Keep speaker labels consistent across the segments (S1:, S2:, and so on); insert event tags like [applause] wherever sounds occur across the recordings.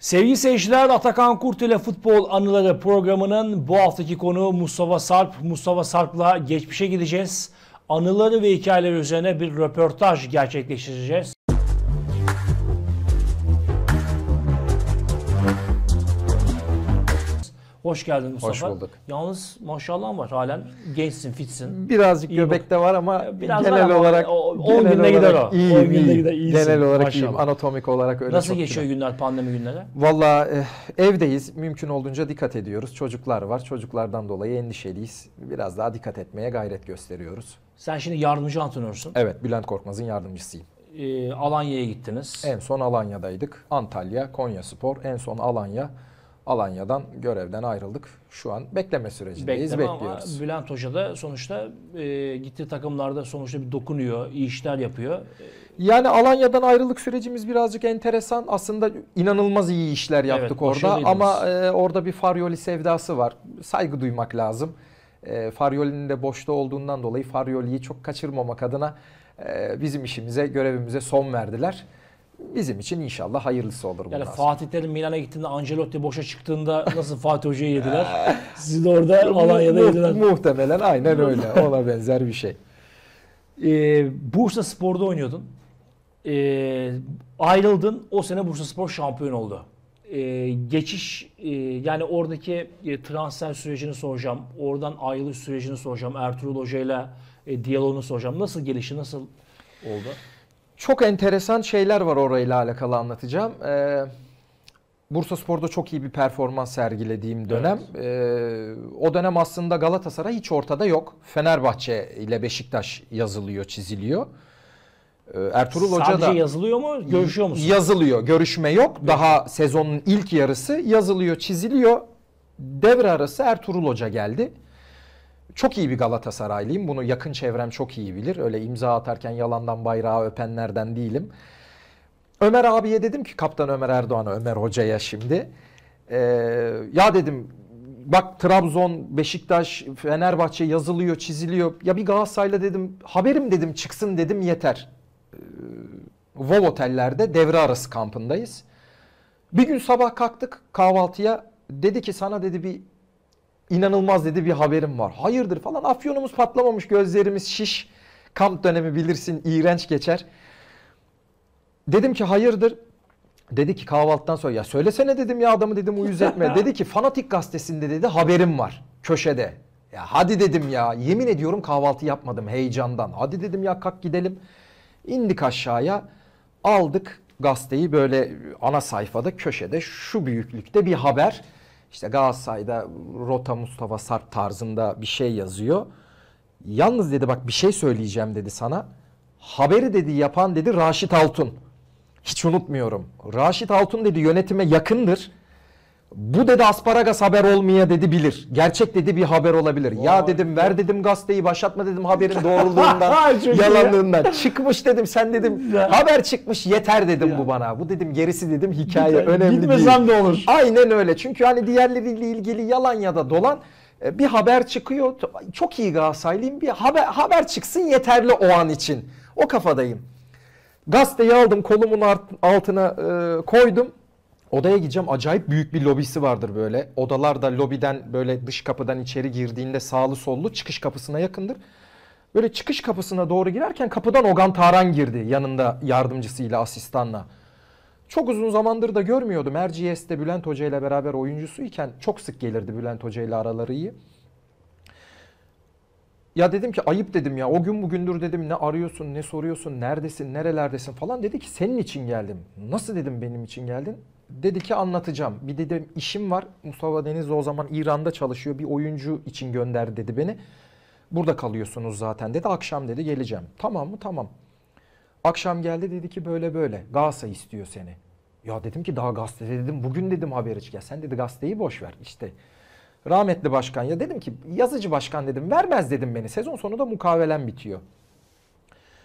S1: Sevgili seyirciler Atakan Kurt ile Futbol Anıları programının bu haftaki konu Mustafa Sarp. Mustafa Sarp'la geçmişe gideceğiz. Anıları ve hikayeleri üzerine bir röportaj gerçekleştireceğiz. Hoş geldin Mustafa. Hoş bulduk. Yalnız maşallah var halen gençsin, fitsin.
S2: Birazcık İyi göbekte var ama Biraz genel ama olarak 10 günde gider o. İyi, 10 günde gider iyisin. Genel olarak maşallah. iyiyim. Anatomik olarak öyle Nasıl geçiyor güzel.
S1: günler pandemi günleri?
S2: Valla eh, evdeyiz. Mümkün olduğunca dikkat ediyoruz. Çocuklar var. Çocuklardan dolayı endişeliyiz. Biraz daha dikkat etmeye gayret gösteriyoruz. Sen şimdi yardımcı antrenörsün. Evet, Bülent Korkmaz'ın yardımcısıyım. Ee, Alanya'ya gittiniz. En son Alanya'daydık. Antalya, Konya Spor, en son Alanya. Alanya'dan görevden ayrıldık. Şu an bekleme sürecindeyiz, Bekleme bekliyoruz. Ama
S1: Bülent Hoca da sonuçta e, gittiği takımlarda sonuçta bir dokunuyor, iyi işler
S2: yapıyor. Yani Alanya'dan ayrılık sürecimiz birazcık enteresan. Aslında inanılmaz iyi işler yaptık evet, orada ama e, orada bir Faryoli sevdası var. Saygı duymak lazım. E, Faryoli'nin de boşta olduğundan dolayı Faryoli'yi çok kaçırmamak adına e, bizim işimize, görevimize son verdiler. Bizim için inşallah hayırlısı olur. Yani Fatihlerin
S1: Milan'a gittiğinde Ancelotti boşa çıktığında nasıl Fatih Hoca'yı yediler? [laughs] Siz de orada Alanya'da yediler. Muhtemelen aynen öyle. Ona
S2: benzer bir şey. Ee, Bursa
S1: Spor'da oynuyordun. Ee, ayrıldın. O sene Bursa Spor şampiyon oldu. Ee, geçiş e, yani oradaki e, transfer sürecini soracağım. Oradan ayrılış sürecini soracağım. Ertuğrul Hoca ile diyaloğunu soracağım. Nasıl gelişi nasıl
S2: oldu? Çok enteresan şeyler var orayla alakalı anlatacağım. Ee, Bursa Spor'da çok iyi bir performans sergilediğim dönem. Evet. Ee, o dönem aslında Galatasaray hiç ortada yok. Fenerbahçe ile Beşiktaş yazılıyor, çiziliyor. Ee, Ertuğrul Sadece Hoca da... yazılıyor mu, görüşüyor musun? Yazılıyor, görüşme yok. Daha sezonun ilk yarısı yazılıyor, çiziliyor. Devre arası Ertuğrul Hoca geldi çok iyi bir Galatasaraylıyım. Bunu yakın çevrem çok iyi bilir. Öyle imza atarken yalandan bayrağı öpenlerden değilim. Ömer abiye dedim ki kaptan Ömer Erdoğan'a, Ömer Hoca'ya şimdi. Ee, ya dedim bak Trabzon, Beşiktaş, Fenerbahçe yazılıyor, çiziliyor. Ya bir Galatasaray'la dedim haberim dedim çıksın dedim yeter. Ee, Vol otellerde devre arası kampındayız. Bir gün sabah kalktık kahvaltıya. Dedi ki sana dedi bir inanılmaz dedi bir haberim var. Hayırdır falan afyonumuz patlamamış gözlerimiz şiş. Kamp dönemi bilirsin iğrenç geçer. Dedim ki hayırdır. Dedi ki kahvaltıdan sonra ya söylesene dedim ya adamı dedim uyuz etme. [laughs] dedi ki Fanatik gazetesinde dedi haberim var köşede. Ya hadi dedim ya yemin ediyorum kahvaltı yapmadım heyecandan. Hadi dedim ya kalk gidelim. İndik aşağıya aldık gazeteyi böyle ana sayfada köşede şu büyüklükte bir haber işte Galatasaray'da Rota Mustafa Sarp tarzında bir şey yazıyor. Yalnız dedi bak bir şey söyleyeceğim dedi sana. Haberi dedi yapan dedi Raşit Altun. Hiç unutmuyorum. Raşit Altun dedi yönetime yakındır bu dedi asparagas haber olmaya dedi bilir. Gerçek dedi bir haber olabilir. Vay ya dedim ver dedim gazeteyi başlatma dedim haberin doğruluğundan [laughs] yalanlığından. Ya. Çıkmış dedim sen dedim ya. haber çıkmış yeter dedim ya. bu bana. Bu dedim gerisi dedim hikaye önemli Gitmesem değil. de olur. Aynen öyle çünkü hani diğerleriyle ilgili yalan ya da dolan e, bir haber çıkıyor. Çok iyi Galatasaraylıyım bir haber, haber çıksın yeterli o an için. O kafadayım. Gazeteyi aldım kolumun altına e, koydum. Odaya gideceğim acayip büyük bir lobisi vardır böyle. Odalar da lobiden böyle dış kapıdan içeri girdiğinde sağlı sollu çıkış kapısına yakındır. Böyle çıkış kapısına doğru girerken kapıdan Ogan Taran girdi yanında yardımcısıyla asistanla. Çok uzun zamandır da görmüyordum. Erciyes'te Bülent Hoca ile beraber iken çok sık gelirdi Bülent Hoca ile araları iyi. Ya dedim ki ayıp dedim ya o gün bugündür dedim ne arıyorsun ne soruyorsun neredesin nerelerdesin falan dedi ki senin için geldim. Nasıl dedim benim için geldin? Dedi ki anlatacağım. Bir dedim işim var. Mustafa Denizli o zaman İran'da çalışıyor. Bir oyuncu için gönder dedi beni. Burada kalıyorsunuz zaten dedi. Akşam dedi geleceğim. Tamam mı? Tamam. Akşam geldi dedi ki böyle böyle. Galsa istiyor seni. Ya dedim ki daha gazete dedim. Bugün dedim haber çık. Ya sen dedi gazeteyi boş ver. İşte rahmetli başkan ya dedim ki yazıcı başkan dedim vermez dedim beni. Sezon sonunda mukavelen bitiyor.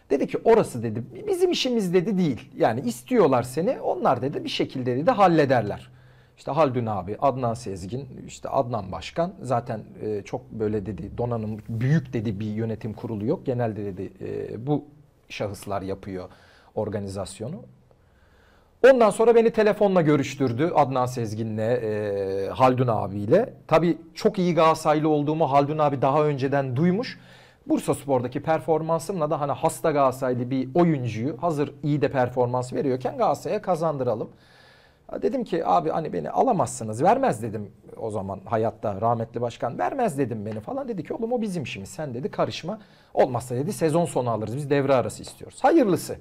S2: Dedi ki orası dedi bizim işimiz dedi değil. Yani istiyorlar seni onlar dedi bir şekilde dedi hallederler. İşte Haldun abi, Adnan Sezgin, işte Adnan Başkan zaten e, çok böyle dedi donanım büyük dedi bir yönetim kurulu yok. Genelde dedi e, bu şahıslar yapıyor organizasyonu. Ondan sonra beni telefonla görüştürdü Adnan Sezgin'le, e, Haldun abiyle. Tabii çok iyi Galatasaraylı olduğumu Haldun abi daha önceden duymuş. Bursa Spor'daki performansımla da hani hasta Galatasaraylı bir oyuncuyu hazır iyi de performans veriyorken Galatasaray'a kazandıralım. Dedim ki abi hani beni alamazsınız vermez dedim o zaman hayatta rahmetli başkan vermez dedim beni falan dedi ki oğlum o bizim işimiz sen dedi karışma olmazsa dedi sezon sonu alırız biz devre arası istiyoruz hayırlısı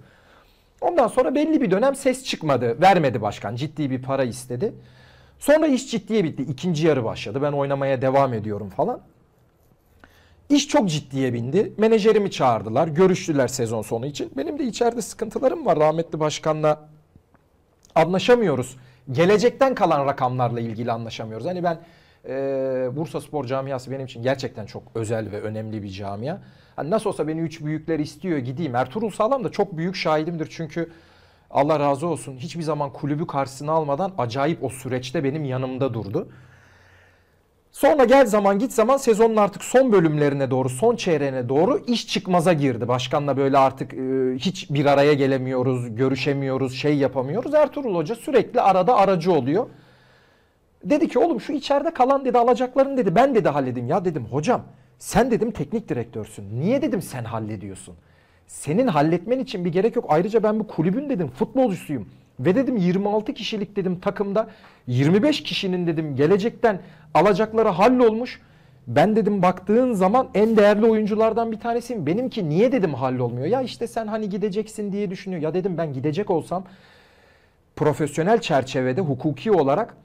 S2: Ondan sonra belli bir dönem ses çıkmadı. Vermedi başkan. Ciddi bir para istedi. Sonra iş ciddiye bitti. İkinci yarı başladı. Ben oynamaya devam ediyorum falan. İş çok ciddiye bindi. Menajerimi çağırdılar. Görüştüler sezon sonu için. Benim de içeride sıkıntılarım var. Rahmetli başkanla anlaşamıyoruz. Gelecekten kalan rakamlarla ilgili anlaşamıyoruz. Hani ben e, Bursa Spor Camiası benim için gerçekten çok özel ve önemli bir camia. Hani nasıl olsa beni üç büyükler istiyor gideyim. Ertuğrul Sağlam da çok büyük şahidimdir çünkü Allah razı olsun hiçbir zaman kulübü karşısına almadan acayip o süreçte benim yanımda durdu. Sonra gel zaman git zaman sezonun artık son bölümlerine doğru, son çeyreğine doğru iş çıkmaza girdi. Başkanla böyle artık e, hiç bir araya gelemiyoruz, görüşemiyoruz, şey yapamıyoruz. Ertuğrul Hoca sürekli arada aracı oluyor. Dedi ki oğlum şu içeride kalan dedi alacakların dedi ben dedi halledeyim. Ya dedim hocam sen dedim teknik direktörsün. Niye dedim sen hallediyorsun? Senin halletmen için bir gerek yok. Ayrıca ben bu kulübün dedim futbolcusuyum. Ve dedim 26 kişilik dedim takımda 25 kişinin dedim gelecekten alacakları hallolmuş. Ben dedim baktığın zaman en değerli oyunculardan bir tanesiyim. Benimki niye dedim hallolmuyor? Ya işte sen hani gideceksin diye düşünüyor. Ya dedim ben gidecek olsam profesyonel çerçevede hukuki olarak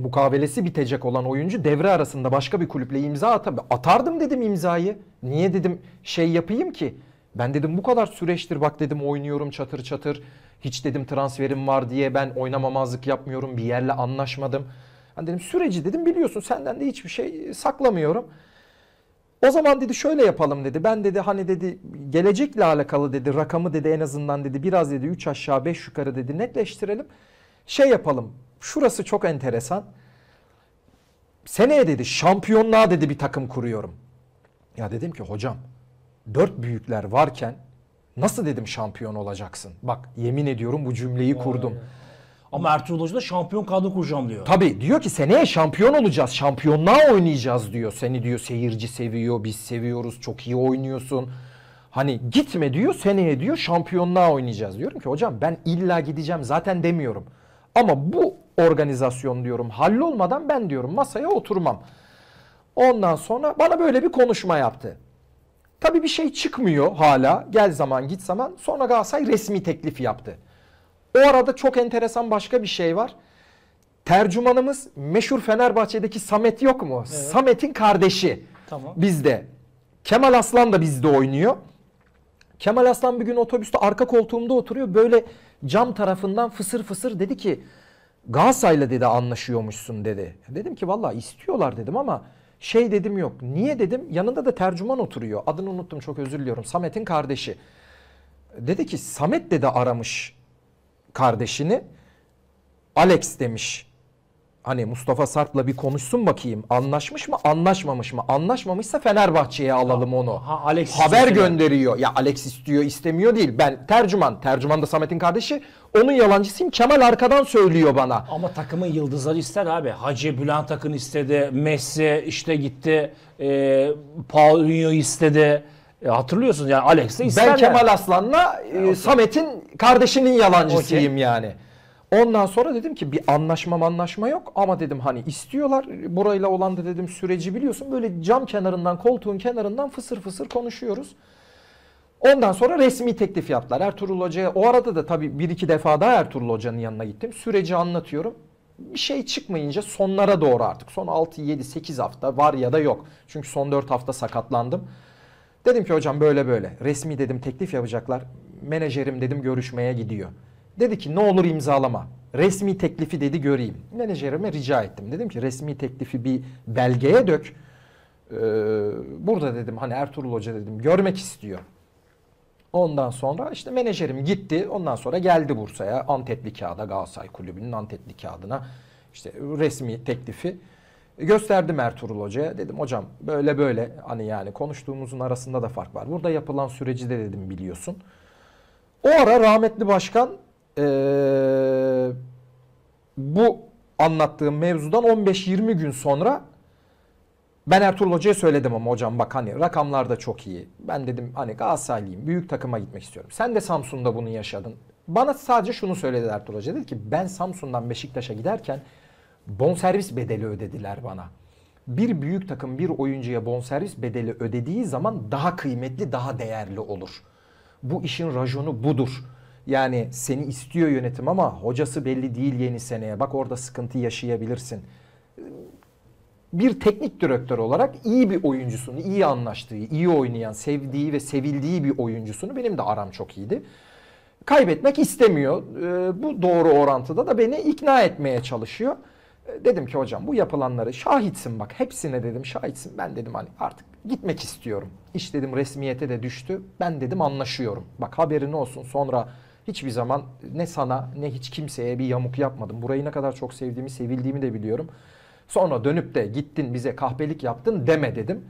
S2: mukavelesi bitecek olan oyuncu devre arasında başka bir kulüple imza atar. Atardım dedim imzayı. Niye dedim şey yapayım ki? Ben dedim bu kadar süreçtir bak dedim oynuyorum çatır çatır. Hiç dedim transferim var diye ben oynamamazlık yapmıyorum. Bir yerle anlaşmadım. Ben dedim süreci dedim biliyorsun senden de hiçbir şey saklamıyorum. O zaman dedi şöyle yapalım dedi. Ben dedi hani dedi gelecekle alakalı dedi rakamı dedi en azından dedi biraz dedi 3 aşağı 5 yukarı dedi netleştirelim. Şey yapalım Şurası çok enteresan. Seneye dedi şampiyonluğa dedi bir takım kuruyorum. Ya dedim ki hocam dört büyükler varken nasıl dedim şampiyon olacaksın? Bak yemin ediyorum bu cümleyi Vay kurdum. Ya. Ama Ertuğrul Hoca da şampiyon kadro kuracağım diyor. Tabii diyor ki seneye şampiyon olacağız. Şampiyonluğa oynayacağız diyor. Seni diyor seyirci seviyor, biz seviyoruz. Çok iyi oynuyorsun. Hani gitme diyor seneye diyor şampiyonluğa oynayacağız. Diyorum ki hocam ben illa gideceğim zaten demiyorum. Ama bu organizasyon diyorum hallolmadan ben diyorum masaya oturmam. Ondan sonra bana böyle bir konuşma yaptı. Tabii bir şey çıkmıyor hala. Gel zaman git zaman. Sonra Galatasaray resmi teklif yaptı. O arada çok enteresan başka bir şey var. Tercümanımız meşhur Fenerbahçe'deki Samet yok mu? Evet. Samet'in kardeşi. Tamam. Bizde. Kemal Aslan da bizde oynuyor. Kemal Aslan bir gün otobüste arka koltuğumda oturuyor. Böyle cam tarafından fısır fısır dedi ki Galatasaray'la dedi anlaşıyormuşsun dedi. Dedim ki valla istiyorlar dedim ama şey dedim yok. Niye dedim? Yanında da tercüman oturuyor. Adını unuttum çok özür diliyorum. Samet'in kardeşi. Dedi ki Samet dedi aramış kardeşini. Alex demiş hani Mustafa Sarp'la bir konuşsun bakayım. Anlaşmış mı? Anlaşmamış mı? Anlaşmamışsa Fenerbahçe'ye alalım onu. Ha, Alex Haber istiyor. gönderiyor. Ya Alex istiyor, istemiyor değil. Ben tercüman, tercüman da Samet'in kardeşi. Onun yalancısıyım. Kemal arkadan söylüyor bana.
S1: Ama takımın yıldızları ister abi. Hacı Bülent Akın istedi. Messi işte gitti. E, Paulinho istedi. E, hatırlıyorsunuz yani Alex de ister. Ben Kemal
S2: Aslan'la e, Samet'in kardeşinin yalancısıyım okay. yani. Ondan sonra dedim ki bir anlaşma anlaşma yok ama dedim hani istiyorlar. Burayla olan da dedim süreci biliyorsun. Böyle cam kenarından, koltuğun kenarından fısır fısır konuşuyoruz. Ondan sonra resmi teklif yaptılar. Ertuğrul Hoca'ya o arada da tabii bir iki defa daha Ertuğrul Hoca'nın yanına gittim. Süreci anlatıyorum. Bir şey çıkmayınca sonlara doğru artık. Son 6, 7, 8 hafta var ya da yok. Çünkü son 4 hafta sakatlandım. Dedim ki hocam böyle böyle. Resmi dedim teklif yapacaklar. Menajerim dedim görüşmeye gidiyor. Dedi ki ne olur imzalama. Resmi teklifi dedi göreyim. Menajerime rica ettim. Dedim ki resmi teklifi bir belgeye dök. Ee, burada dedim hani Ertuğrul Hoca dedim görmek istiyor. Ondan sonra işte menajerim gitti. Ondan sonra geldi Bursa'ya Antetli kağıda Galatasaray Kulübü'nün Antetli kağıdına işte resmi teklifi gösterdim Ertuğrul Hoca'ya. Dedim hocam böyle böyle hani yani konuştuğumuzun arasında da fark var. Burada yapılan süreci de dedim biliyorsun. O ara rahmetli başkan e, bu anlattığım mevzudan 15-20 gün sonra ben Ertuğrul Hoca'ya söyledim ama hocam bak hani rakamlar da çok iyi. Ben dedim hani Galatasaraylıyım büyük takıma gitmek istiyorum. Sen de Samsun'da bunu yaşadın. Bana sadece şunu söyledi Ertuğrul Hoca dedi ki ben Samsun'dan Beşiktaş'a giderken bonservis bedeli ödediler bana. Bir büyük takım bir oyuncuya bonservis bedeli ödediği zaman daha kıymetli daha değerli olur. Bu işin raconu budur. Yani seni istiyor yönetim ama hocası belli değil yeni seneye. Bak orada sıkıntı yaşayabilirsin. Bir teknik direktör olarak iyi bir oyuncusunu, iyi anlaştığı, iyi oynayan, sevdiği ve sevildiği bir oyuncusunu benim de aram çok iyiydi. Kaybetmek istemiyor. Ee, bu doğru orantıda da beni ikna etmeye çalışıyor. Ee, dedim ki hocam bu yapılanları şahitsin bak hepsine dedim şahitsin. Ben dedim hani artık gitmek istiyorum. İş dedim resmiyete de düştü. Ben dedim anlaşıyorum. Bak haberin olsun sonra hiçbir zaman ne sana ne hiç kimseye bir yamuk yapmadım. Burayı ne kadar çok sevdiğimi, sevildiğimi de biliyorum. Sonra dönüp de gittin bize kahpelik yaptın deme dedim.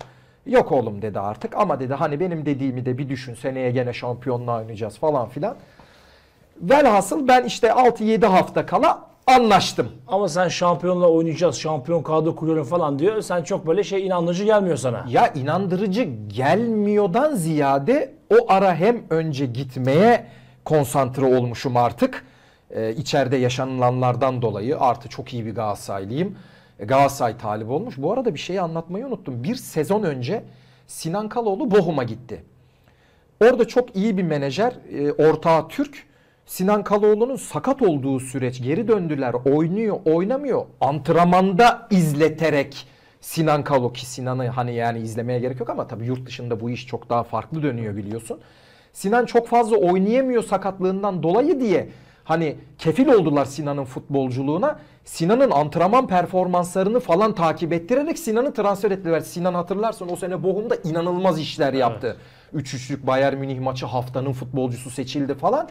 S2: Yok oğlum dedi artık ama dedi hani benim dediğimi de bir düşün seneye gene şampiyonla oynayacağız falan filan. Velhasıl ben işte 6-7 hafta kala anlaştım. Ama
S1: sen şampiyonla oynayacağız, şampiyon kadro kuruyorum falan diyor. Sen çok böyle şey inandırıcı gelmiyor sana. Ya
S2: inandırıcı gelmiyordan ziyade o ara hem önce gitmeye konsantre olmuşum artık. E, içeride yaşanılanlardan dolayı artı çok iyi bir Galatasaraylıyım. E, Galatasaray talip olmuş. Bu arada bir şeyi anlatmayı unuttum. Bir sezon önce Sinan Kaloğlu Bohum'a gitti. Orada çok iyi bir menajer e, ortağı Türk. Sinan Kaloğlu'nun sakat olduğu süreç geri döndüler. Oynuyor, oynamıyor. Antrenmanda izleterek Sinan Kalo ki Sinan'ı hani yani izlemeye gerek yok ama tabii yurt dışında bu iş çok daha farklı dönüyor biliyorsun. Sinan çok fazla oynayamıyor sakatlığından dolayı diye hani kefil oldular Sinan'ın futbolculuğuna. Sinan'ın antrenman performanslarını falan takip ettirerek Sinan'ı transfer ettiler. Sinan hatırlarsın o sene Bochum'da inanılmaz işler yaptı. 3-3'lük evet. Bayern Münih maçı haftanın futbolcusu seçildi falan.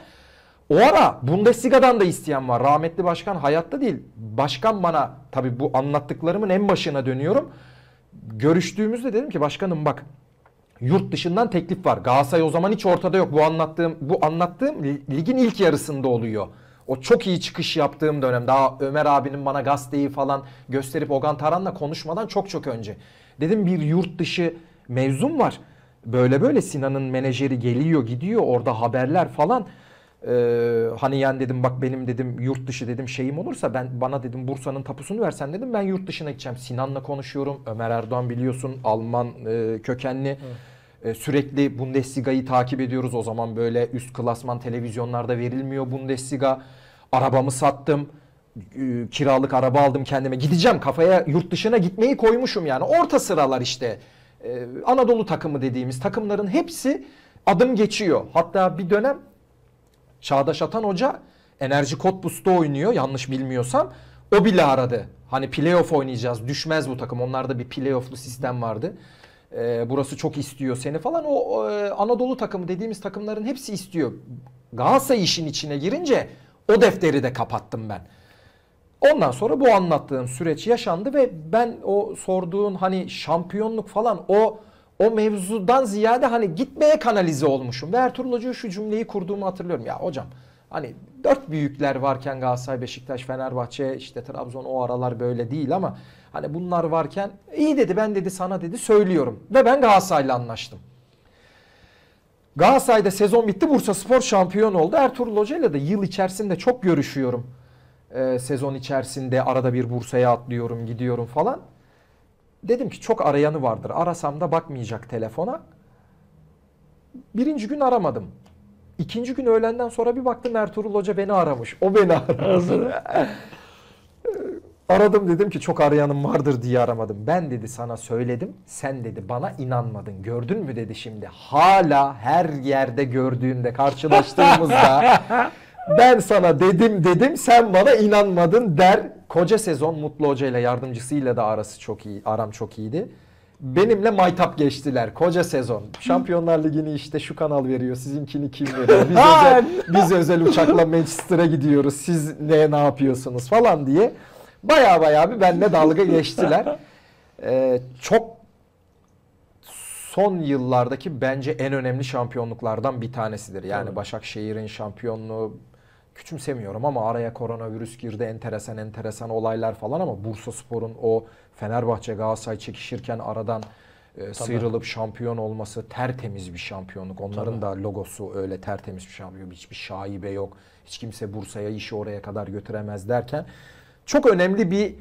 S2: O ara Bundesliga'dan da isteyen var. Rahmetli başkan hayatta değil. Başkan bana tabii bu anlattıklarımın en başına dönüyorum. Görüştüğümüzde dedim ki başkanım bak yurt dışından teklif var. Galatasaray o zaman hiç ortada yok. Bu anlattığım bu anlattığım ligin ilk yarısında oluyor. O çok iyi çıkış yaptığım dönem. Daha Ömer abinin bana gazeteyi falan gösterip Ogan Taran'la konuşmadan çok çok önce. Dedim bir yurt dışı mevzum var. Böyle böyle Sinan'ın menajeri geliyor gidiyor orada haberler falan. Ee, hani yani dedim bak benim dedim yurt dışı dedim şeyim olursa ben bana dedim Bursa'nın tapusunu versen dedim ben yurt dışına gideceğim. Sinan'la konuşuyorum. Ömer Erdoğan biliyorsun Alman e, kökenli. Evet. E, sürekli Bundesliga'yı takip ediyoruz. O zaman böyle üst klasman televizyonlarda verilmiyor Bundesliga. Arabamı sattım. E, kiralık araba aldım kendime. Gideceğim kafaya yurt dışına gitmeyi koymuşum yani. Orta sıralar işte. E, Anadolu takımı dediğimiz takımların hepsi adım geçiyor. Hatta bir dönem Çağdaş Atan Hoca Enerji Kotbus'ta oynuyor yanlış bilmiyorsam. O bile aradı. Hani playoff oynayacağız düşmez bu takım. Onlarda bir playofflu sistem vardı e, burası çok istiyor seni falan. O e, Anadolu takımı dediğimiz takımların hepsi istiyor. Galatasaray işin içine girince o defteri de kapattım ben. Ondan sonra bu anlattığım süreç yaşandı ve ben o sorduğun hani şampiyonluk falan o o mevzudan ziyade hani gitmeye kanalize olmuşum. Ve Ertuğrul Hoca'ya şu cümleyi kurduğumu hatırlıyorum. Ya hocam hani dört büyükler varken Galatasaray, Beşiktaş, Fenerbahçe, işte Trabzon o aralar böyle değil ama Hani bunlar varken iyi dedi ben dedi sana dedi söylüyorum. Ve ben Galatasaray'la anlaştım. Galatasaray'da sezon bitti. Bursa Spor şampiyon oldu. Ertuğrul Hoca ile de yıl içerisinde çok görüşüyorum. Ee, sezon içerisinde arada bir Bursa'ya atlıyorum gidiyorum falan. Dedim ki çok arayanı vardır. Arasam da bakmayacak telefona. Birinci gün aramadım. İkinci gün öğlenden sonra bir baktım Ertuğrul Hoca beni aramış. O beni aradı. [laughs] Aradım dedim ki çok arayanım vardır diye aramadım. Ben dedi sana söyledim. Sen dedi bana inanmadın. Gördün mü dedi şimdi. Hala her yerde gördüğümde karşılaştığımızda [laughs] ben sana dedim dedim sen bana inanmadın der. Koca sezon Mutlu Hoca ile yardımcısıyla da arası çok iyi. Aram çok iyiydi. Benimle maytap geçtiler koca sezon. Şampiyonlar Ligi'ni işte şu kanal veriyor, sizinkini kim veriyor? Biz özel, biz özel uçakla Manchester'a gidiyoruz, siz ne ne yapıyorsunuz falan diye. Baya baya bir benle dalga geçtiler. Ee, çok son yıllardaki bence en önemli şampiyonluklardan bir tanesidir. Yani Tabii. Başakşehir'in şampiyonluğu küçümsemiyorum ama araya koronavirüs girdi enteresan enteresan olaylar falan ama Bursa Spor'un o Fenerbahçe Galatasaray çekişirken aradan e, sıyrılıp şampiyon olması tertemiz bir şampiyonluk. Onların Tabii. da logosu öyle tertemiz bir şampiyon. Hiçbir şaibe yok. Hiç kimse Bursa'ya işi oraya kadar götüremez derken çok önemli bir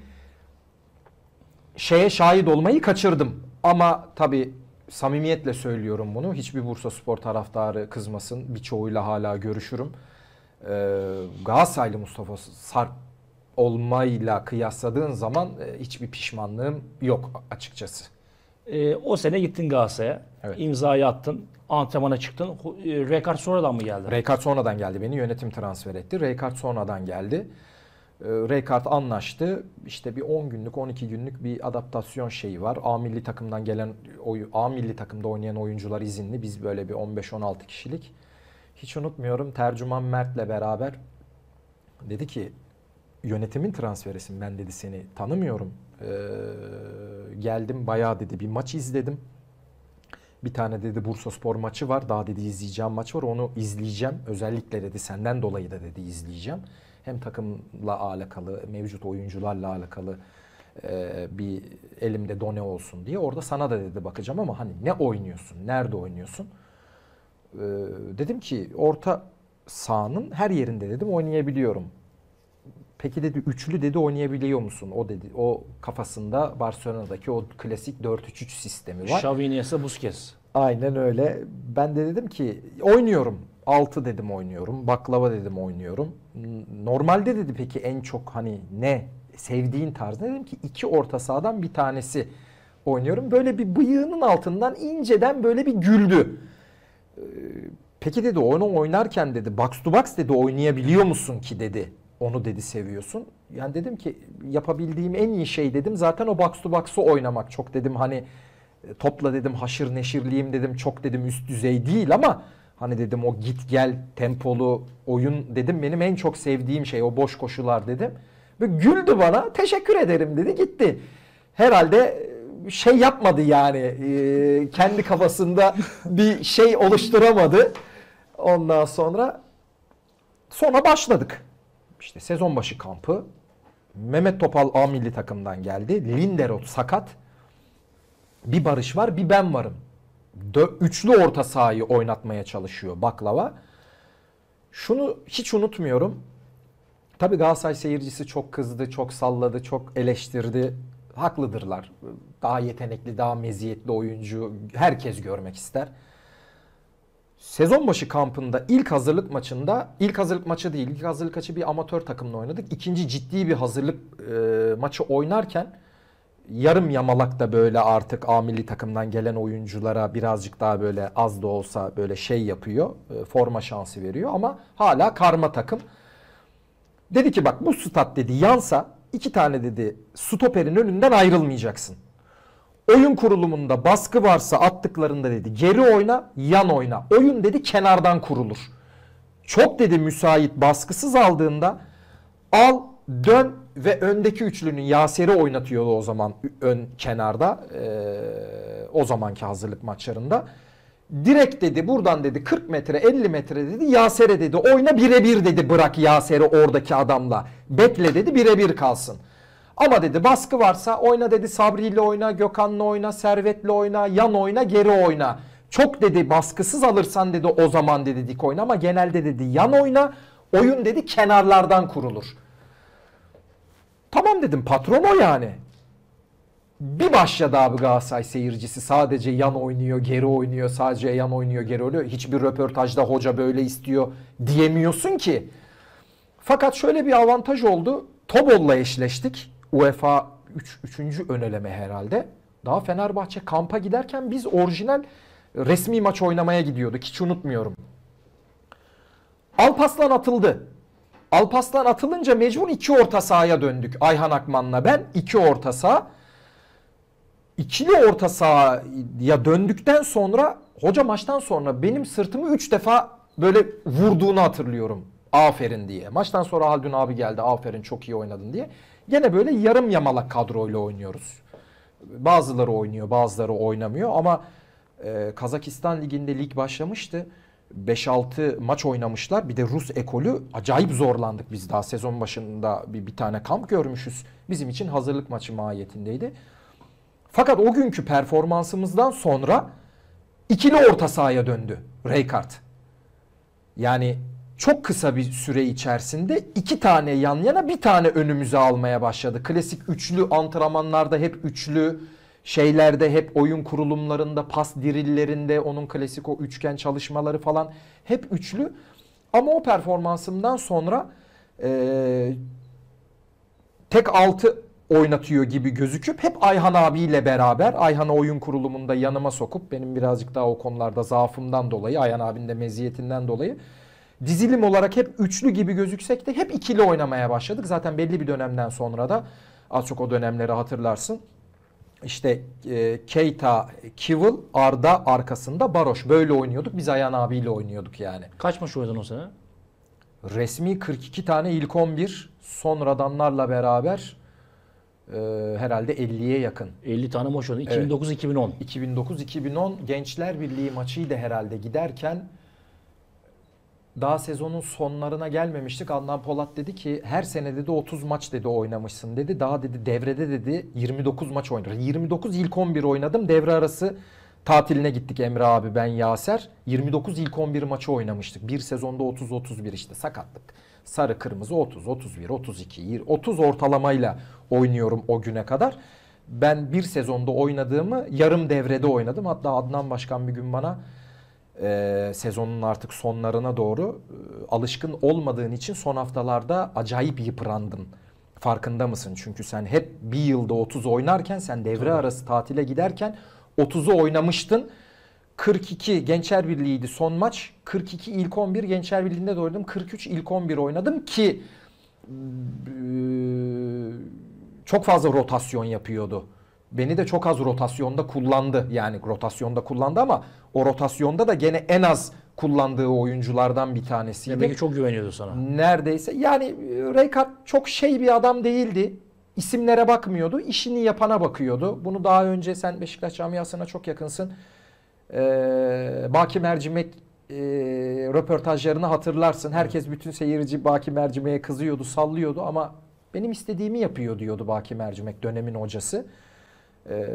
S2: şeye şahit olmayı kaçırdım. Ama tabi samimiyetle söylüyorum bunu. Hiçbir Bursa Spor taraftarı kızmasın. Birçoğuyla hala görüşürüm. Ee, Galatasaraylı Mustafa Sarp olmayla kıyasladığın zaman e, hiçbir pişmanlığım yok açıkçası. E, o sene gittin Galatasaray'a. Evet. İmzayı attın. Antrenmana çıktın. E, Rekard sonradan mı geldi? Rekard sonradan geldi. Beni yönetim transfer etti. Rekard sonradan geldi. Ee, Rijkaard anlaştı. İşte bir 10 günlük, 12 günlük bir adaptasyon şeyi var. A milli takımdan gelen A milli takımda oynayan oyuncular izinli. Biz böyle bir 15-16 kişilik. Hiç unutmuyorum tercüman Mert'le beraber dedi ki yönetimin transferisin ben dedi seni tanımıyorum. Ee, geldim bayağı dedi bir maç izledim. Bir tane dedi Bursa Spor maçı var. Daha dedi izleyeceğim maç var. Onu izleyeceğim. Özellikle dedi senden dolayı da dedi izleyeceğim hem takımla alakalı, mevcut oyuncularla alakalı e, bir elimde done olsun diye. Orada sana da dedi bakacağım ama hani ne oynuyorsun, nerede oynuyorsun? E, dedim ki orta sahanın her yerinde dedim oynayabiliyorum. Peki dedi üçlü dedi oynayabiliyor musun? O dedi o kafasında Barcelona'daki o klasik 4-3-3 sistemi var. Xavi Iniesta Busquets. Aynen öyle. Ben de dedim ki oynuyorum. 6 dedim oynuyorum. Baklava dedim oynuyorum normalde dedi peki en çok hani ne sevdiğin tarz ne dedim ki iki orta sahadan bir tanesi oynuyorum. Böyle bir bıyığının altından inceden böyle bir güldü. Ee, peki dedi onu oynarken dedi box to box dedi oynayabiliyor musun ki dedi. Onu dedi seviyorsun. Yani dedim ki yapabildiğim en iyi şey dedim zaten o box to box'u oynamak. Çok dedim hani e, topla dedim haşır neşirliyim dedim çok dedim üst düzey değil ama Hani dedim o git gel tempolu oyun dedim benim en çok sevdiğim şey o boş koşular dedim. Ve güldü bana teşekkür ederim dedi gitti. Herhalde e, şey yapmadı yani e, kendi kafasında bir şey oluşturamadı. Ondan sonra sonra başladık. İşte sezon başı kampı. Mehmet Topal A milli takımdan geldi. Linderot sakat. Bir Barış var bir ben varım üçlü orta sahayı oynatmaya çalışıyor baklava. Şunu hiç unutmuyorum. Tabi Galatasaray seyircisi çok kızdı, çok salladı, çok eleştirdi. Haklıdırlar. Daha yetenekli, daha meziyetli oyuncu herkes görmek ister. Sezon başı kampında ilk hazırlık maçında, ilk hazırlık maçı değil, ilk hazırlık maçı bir amatör takımla oynadık. İkinci ciddi bir hazırlık e, maçı oynarken yarım yamalak da böyle artık A milli takımdan gelen oyunculara birazcık daha böyle az da olsa böyle şey yapıyor. E, forma şansı veriyor ama hala karma takım. Dedi ki bak bu stat dedi yansa iki tane dedi stoperin önünden ayrılmayacaksın. Oyun kurulumunda baskı varsa attıklarında dedi geri oyna yan oyna. Oyun dedi kenardan kurulur. Çok dedi müsait baskısız aldığında al dön ve öndeki üçlünün Yaser'i oynatıyordu o zaman ön kenarda e, o zamanki hazırlık maçlarında. Direkt dedi buradan dedi 40 metre 50 metre dedi Yaser'e dedi oyna birebir dedi bırak Yaser'i oradaki adamla. Bekle dedi birebir kalsın. Ama dedi baskı varsa oyna dedi Sabri ile oyna, Gökhan'la oyna, Servet'le oyna, yan oyna, geri oyna. Çok dedi baskısız alırsan dedi o zaman dedi dik oyna ama genelde dedi yan oyna. Oyun dedi kenarlardan kurulur. Tamam dedim patron o yani. Bir başladı abi Galatasaray seyircisi sadece yan oynuyor geri oynuyor sadece yan oynuyor geri oynuyor. Hiçbir röportajda hoca böyle istiyor diyemiyorsun ki. Fakat şöyle bir avantaj oldu. Tobol'la eşleştik. UEFA 3. Üç, öneleme herhalde. Daha Fenerbahçe kampa giderken biz orijinal resmi maç oynamaya gidiyorduk. Hiç unutmuyorum. Alpaslan atıldı. Alpaslan atılınca mecbur iki orta sahaya döndük. Ayhan Akman'la ben iki orta saha. İkili orta sahaya döndükten sonra hoca maçtan sonra benim sırtımı üç defa böyle vurduğunu hatırlıyorum. Aferin diye. Maçtan sonra Haldun abi geldi. Aferin çok iyi oynadın diye. Gene böyle yarım yamalak kadroyla oynuyoruz. Bazıları oynuyor, bazıları oynamıyor ama e, Kazakistan liginde lig başlamıştı. 5-6 maç oynamışlar. Bir de Rus ekolü acayip zorlandık biz daha sezon başında bir, bir tane kamp görmüşüz. Bizim için hazırlık maçı mahiyetindeydi. Fakat o günkü performansımızdan sonra ikili orta sahaya döndü Raykart. Yani çok kısa bir süre içerisinde iki tane yan yana bir tane önümüze almaya başladı. Klasik üçlü antrenmanlarda hep üçlü şeylerde hep oyun kurulumlarında, pas dirillerinde onun klasik o üçgen çalışmaları falan hep üçlü. Ama o performansımdan sonra e, tek altı oynatıyor gibi gözüküp hep Ayhan abiyle beraber Ayhan'ı oyun kurulumunda yanıma sokup benim birazcık daha o konularda zaafımdan dolayı Ayhan abinin de meziyetinden dolayı dizilim olarak hep üçlü gibi gözüksek de hep ikili oynamaya başladık. Zaten belli bir dönemden sonra da az çok o dönemleri hatırlarsın işte e, Keita, Kivil, Arda arkasında Baroş. Böyle oynuyorduk. Biz Ayhan abiyle oynuyorduk yani. Kaç maç oynadın o sene? Resmi 42 tane ilk 11. Sonradanlarla beraber e, herhalde 50'ye yakın. 50 tane maç oynadın. 2009-2010. Evet. 2009-2010 Gençler Birliği maçıydı herhalde giderken daha sezonun sonlarına gelmemiştik. Adnan Polat dedi ki her sene dedi 30 maç dedi oynamışsın dedi. Daha dedi devrede dedi 29 maç oynadım. 29 ilk 11 oynadım. Devre arası tatiline gittik Emre abi ben Yaser. 29 ilk 11 maçı oynamıştık. Bir sezonda 30-31 işte sakatlık. Sarı kırmızı 30, 31, 32, 30 ortalamayla oynuyorum o güne kadar. Ben bir sezonda oynadığımı yarım devrede oynadım. Hatta Adnan Başkan bir gün bana e, sezonun artık sonlarına doğru e, alışkın olmadığın için son haftalarda acayip yıprandın. Farkında mısın? Çünkü sen hep bir yılda 30 oynarken sen devre Tabii. arası tatile giderken 30'u oynamıştın. 42 Gençler Birliği'ydi son maç. 42 ilk 11 Gençler Birliği'nde de oynadım. 43 ilk 11 oynadım ki e, çok fazla rotasyon yapıyordu beni de çok az rotasyonda kullandı. Yani rotasyonda kullandı ama o rotasyonda da gene en az kullandığı oyunculardan bir tanesiydi. Demek ki çok güveniyordu sana. Neredeyse. Yani e, Rijkaard çok şey bir adam değildi. İsimlere bakmıyordu. işini yapana bakıyordu. Bunu daha önce sen Beşiktaş camiasına çok yakınsın. Ee, Baki Mercimek e, röportajlarını hatırlarsın. Herkes bütün seyirci Baki Mercimek'e kızıyordu, sallıyordu ama benim istediğimi yapıyor diyordu Baki Mercimek dönemin hocası. Ee,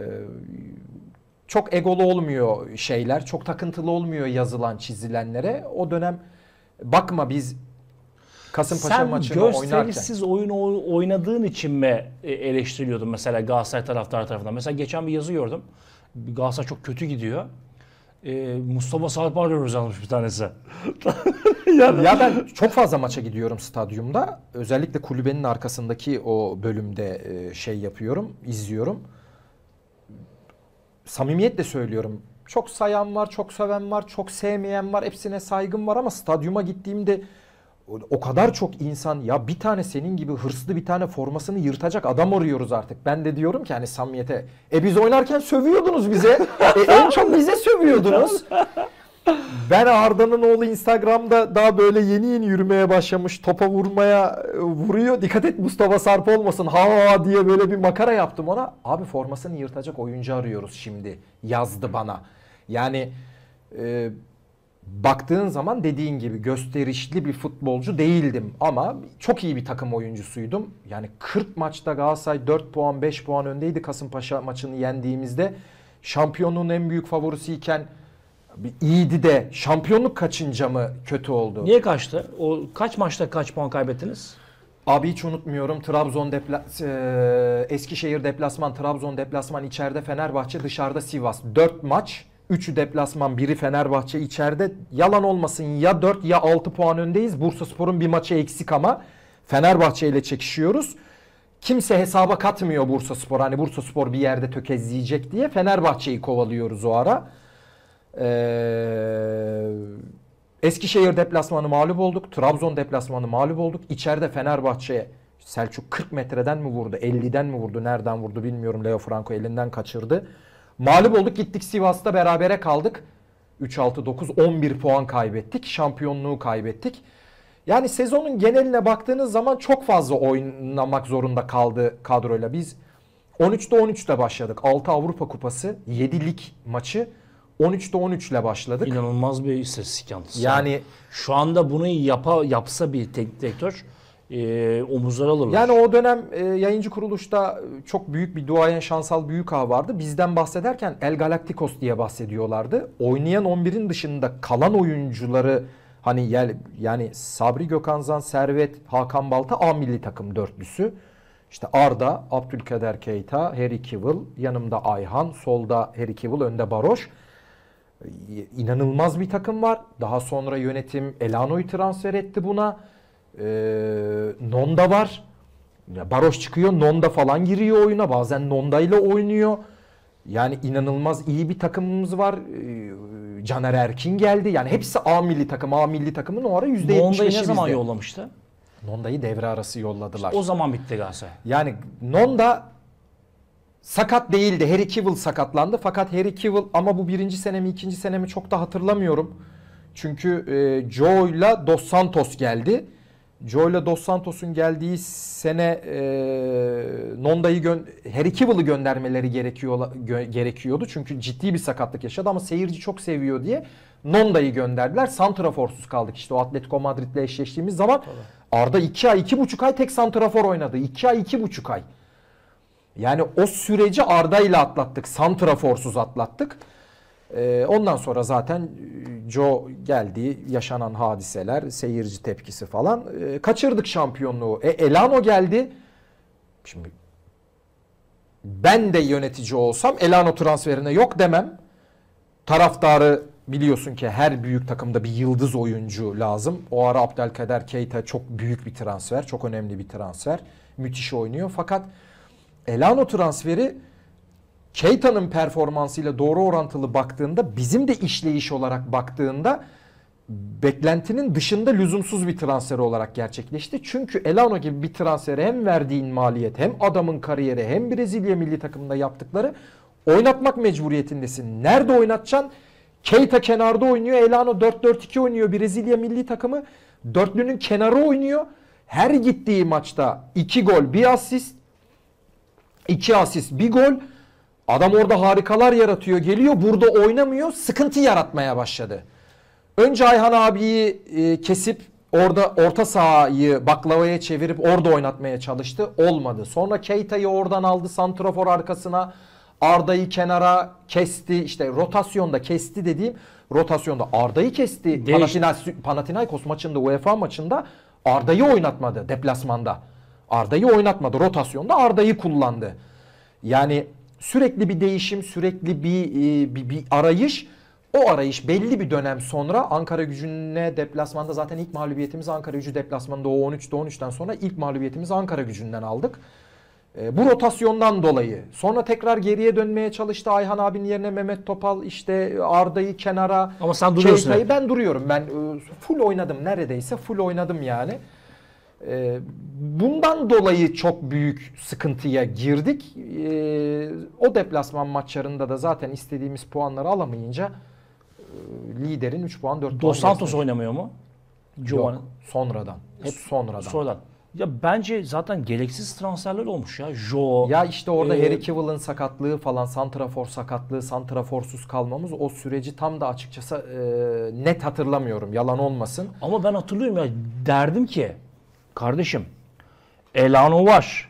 S2: çok egolu olmuyor şeyler, çok takıntılı olmuyor yazılan, çizilenlere. O dönem bakma biz Kasımpaşa Sen maçını oynarken. Sen gösterişsiz
S1: oyun oynadığın için mi e, eleştiriliyordun mesela Galatasaray taraftarı tarafından? Mesela geçen bir yazı gördüm. Galatasaray çok kötü gidiyor.
S2: Ee, Mustafa Sarp arıyoruz almış bir tanesi. [laughs] yani. Ya ben çok fazla maça gidiyorum stadyumda. Özellikle kulübenin arkasındaki o bölümde e, şey yapıyorum, izliyorum samimiyetle söylüyorum. Çok sayan var, çok seven var, çok sevmeyen var. Hepsine saygım var ama stadyuma gittiğimde o kadar çok insan ya bir tane senin gibi hırslı bir tane formasını yırtacak adam arıyoruz artık. Ben de diyorum ki hani samimiyete. E biz oynarken sövüyordunuz bize. [laughs] e, en çok bize sövüyordunuz ben Arda'nın oğlu Instagram'da daha böyle yeni yeni yürümeye başlamış. Topa vurmaya e, vuruyor. Dikkat et Mustafa Sarp olmasın ha, ha diye böyle bir makara yaptım ona. Abi formasını yırtacak oyuncu arıyoruz şimdi yazdı bana. Yani e, baktığın zaman dediğin gibi gösterişli bir futbolcu değildim ama çok iyi bir takım oyuncusuydum. Yani 40 maçta Galatasaray 4 puan 5 puan öndeydi Kasımpaşa maçını yendiğimizde. Şampiyonluğun en büyük favorisiyken iken iyiydi de şampiyonluk kaçınca mı kötü oldu? Niye kaçtı? O kaç maçta kaç puan kaybettiniz? Abi hiç unutmuyorum Trabzon deplas e, Eskişehir deplasman, Trabzon deplasman içeride Fenerbahçe, dışarıda Sivas. 4 maç, 3'ü deplasman, biri Fenerbahçe içeride. Yalan olmasın ya 4 ya 6 puan öndeyiz. Bursaspor'un bir maçı eksik ama Fenerbahçe ile çekişiyoruz. Kimse hesaba katmıyor Bursaspor. Hani Bursaspor bir yerde tökezleyecek diye Fenerbahçe'yi kovalıyoruz o ara. Ee, Eskişehir deplasmanı mağlup olduk. Trabzon deplasmanı mağlup olduk. İçeride Fenerbahçe'ye Selçuk 40 metreden mi vurdu? 50'den mi vurdu? Nereden vurdu bilmiyorum. Leo Franco elinden kaçırdı. Mağlup olduk gittik Sivas'ta berabere kaldık. 3-6-9 11 puan kaybettik. Şampiyonluğu kaybettik. Yani sezonun geneline baktığınız zaman çok fazla oynamak zorunda kaldı kadroyla. Biz 13'te 13'te başladık. 6 Avrupa Kupası, 7 lig maçı. 13'te 13 ile başladık. İnanılmaz bir istatistik yalnız. Yani şu anda bunu yapa yapsa bir teknik direktör e, omuzlar alırlar. Yani o dönem e, yayıncı kuruluşta e, çok büyük bir duayen Şansal Büyükağ vardı. Bizden bahsederken El Galacticos diye bahsediyorlardı. Oynayan 11'in dışında kalan oyuncuları hani yani, yani Sabri Gökhanzan, Servet, Hakan Balta A milli takım dörtlüsü. İşte Arda, Abdülkader Keita, Harry Kivil, yanımda Ayhan, solda Harry Kivil, önde Baroş. Ee, inanılmaz bir takım var. Daha sonra yönetim Elano'yu transfer etti buna. E, Nonda var. Baroş çıkıyor Nonda falan giriyor oyuna. Bazen Nonda ile oynuyor. Yani inanılmaz iyi bir takımımız var. E, Caner Erkin geldi. Yani hepsi A milli takım. A milli takımın o ara %75'i Nonda'yı ne zaman yollamıştı? Nonda'yı devre arası yolladılar. İşte o zaman bitti Galatasaray. Yani Nonda Sakat değildi. Harry Kivil sakatlandı. Fakat Harry Kivil ama bu birinci senemi ikinci senemi çok da hatırlamıyorum. Çünkü e, Joe ile Dos Santos geldi. Joe ile Dos Santos'un geldiği sene e, Nonda'yı gö- Harry Kivil'ı göndermeleri gerekiyor gö- gerekiyordu. Çünkü ciddi bir sakatlık yaşadı ama seyirci çok seviyor diye Nonda'yı gönderdiler. Santraforsuz kaldık işte o Atletico ile eşleştiğimiz zaman. Arda 2 ay 2,5 ay tek Santrafor oynadı. 2 ay 2,5 ay. Yani o süreci Arda ile atlattık. Santraforsuz atlattık. Ee, ondan sonra zaten e, Joe geldi, yaşanan hadiseler, seyirci tepkisi falan. Ee, kaçırdık şampiyonluğu. E, Elano geldi. Şimdi ben de yönetici olsam Elano transferine yok demem. Taraftarı biliyorsun ki her büyük takımda bir yıldız oyuncu lazım. O ara Abdelkader Keita çok büyük bir transfer, çok önemli bir transfer. Müthiş oynuyor fakat Elano transferi Keita'nın performansıyla doğru orantılı baktığında bizim de işleyiş olarak baktığında beklentinin dışında lüzumsuz bir transfer olarak gerçekleşti. Çünkü Elano gibi bir transfere hem verdiğin maliyet hem adamın kariyeri hem Brezilya milli takımında yaptıkları oynatmak mecburiyetindesin. Nerede oynatacaksın? Keita kenarda oynuyor. Elano 4-4-2 oynuyor Brezilya milli takımı. Dörtlünün kenarı oynuyor. Her gittiği maçta 2 gol, 1 asist. 2 asist, bir gol. Adam orada harikalar yaratıyor, geliyor. Burada oynamıyor, sıkıntı yaratmaya başladı. Önce Ayhan abiyi e, kesip orada orta sahayı baklavaya çevirip orada oynatmaya çalıştı. Olmadı. Sonra Keita'yı oradan aldı santrafor arkasına. Arda'yı kenara kesti. İşte rotasyonda kesti dediğim rotasyonda Arda'yı kesti. Panathinaikos, Panathinaikos maçında UEFA maçında Arda'yı oynatmadı deplasmanda. Arda'yı oynatmadı. Rotasyonda Arda'yı kullandı. Yani sürekli bir değişim, sürekli bir, e, bir, bir arayış. O arayış belli bir dönem sonra Ankara gücüne deplasmanda zaten ilk mağlubiyetimiz Ankara gücü deplasmanda o 13'te 13'ten sonra ilk mağlubiyetimizi Ankara gücünden aldık. E, bu rotasyondan dolayı sonra tekrar geriye dönmeye çalıştı Ayhan abinin yerine Mehmet Topal işte Arda'yı kenara. Ama sen duruyorsun. ben duruyorum ben e, full oynadım neredeyse full oynadım yani. Ee, bundan dolayı çok büyük sıkıntıya girdik. Ee, o deplasman maçlarında da zaten istediğimiz puanları alamayınca e, liderin 3 puan 4 puan. Dos Santos oynamıyor mu? Giovanni. Yok, sonradan. Hep sonradan. Sonradan. Ya bence zaten gereksiz transferler olmuş ya. Jo. Ya işte orada e, Harry Cavill'ın sakatlığı falan, santrafor sakatlığı, santraforsuz kalmamız o süreci tam da açıkçası e, net hatırlamıyorum. Yalan olmasın. Ama ben hatırlıyorum ya
S1: derdim ki Kardeşim Elano var,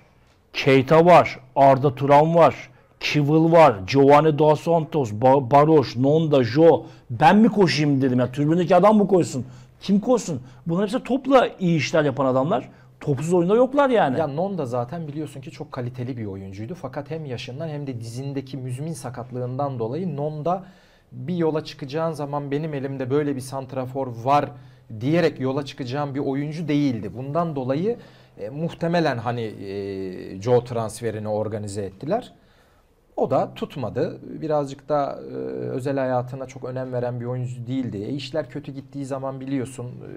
S1: Keita var, Arda Turan var, Kivil var, Giovanni Dos Santos, Baroş, Nonda, Jo. Ben mi koşayım dedim ya. Türbündeki adam mı koysun? Kim koşsun? Bunlar hepsi topla
S2: iyi işler yapan adamlar. Topsuz oyunda yoklar yani. Ya Nonda zaten biliyorsun ki çok kaliteli bir oyuncuydu. Fakat hem yaşından hem de dizindeki müzmin sakatlığından dolayı Nonda bir yola çıkacağın zaman benim elimde böyle bir santrafor var diyerek yola çıkacağım bir oyuncu değildi. Bundan dolayı e, muhtemelen hani e, Joe transferini organize ettiler. O da tutmadı. Birazcık da e, özel hayatına çok önem veren bir oyuncu değildi. E, işler kötü gittiği zaman biliyorsun e,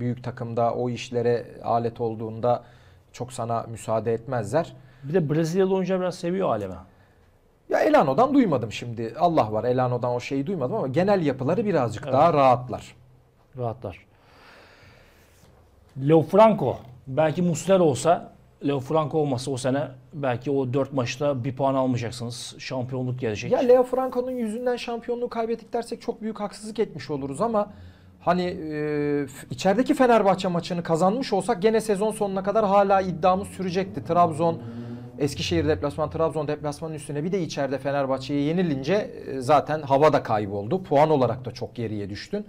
S2: büyük takımda o işlere alet olduğunda çok sana müsaade etmezler. Bir de Brezilyalı oyuncu biraz seviyor aleme. Ya Elano'dan duymadım şimdi. Allah var Elano'dan o şeyi duymadım ama genel yapıları birazcık evet. daha rahatlar. Rahatlar.
S1: Leo Franco belki Muslera olsa Leo Franco olmasa o sene belki o 4 maçta bir puan almayacaksınız. Şampiyonluk gelecek. Ya
S2: Leo Franco'nun yüzünden şampiyonluğu kaybettik dersek çok büyük haksızlık etmiş oluruz ama hani e, içerideki Fenerbahçe maçını kazanmış olsak gene sezon sonuna kadar hala iddiamız sürecekti. Trabzon Eskişehir deplasman, Trabzon deplasmanın üstüne bir de içeride Fenerbahçe'ye yenilince zaten hava da kayboldu. Puan olarak da çok geriye düştün.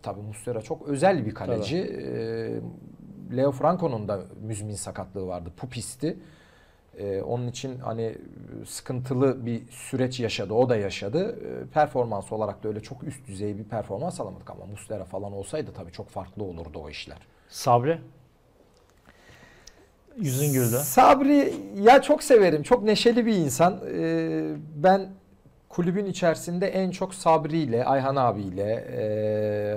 S2: E tabii Muslera çok özel bir kaleci. E, Leo Franco'nun da müzmin sakatlığı vardı. Pupisti. E, onun için hani sıkıntılı bir süreç yaşadı. O da yaşadı. E, performans olarak da öyle çok üst düzey bir performans alamadık ama Muslera falan olsaydı tabii çok farklı olurdu o işler. Sabri? Yüzün güldü. Sabri ya çok severim. Çok neşeli bir insan. Ee, ben kulübün içerisinde en çok Sabri ile, Ayhan abiyle, e,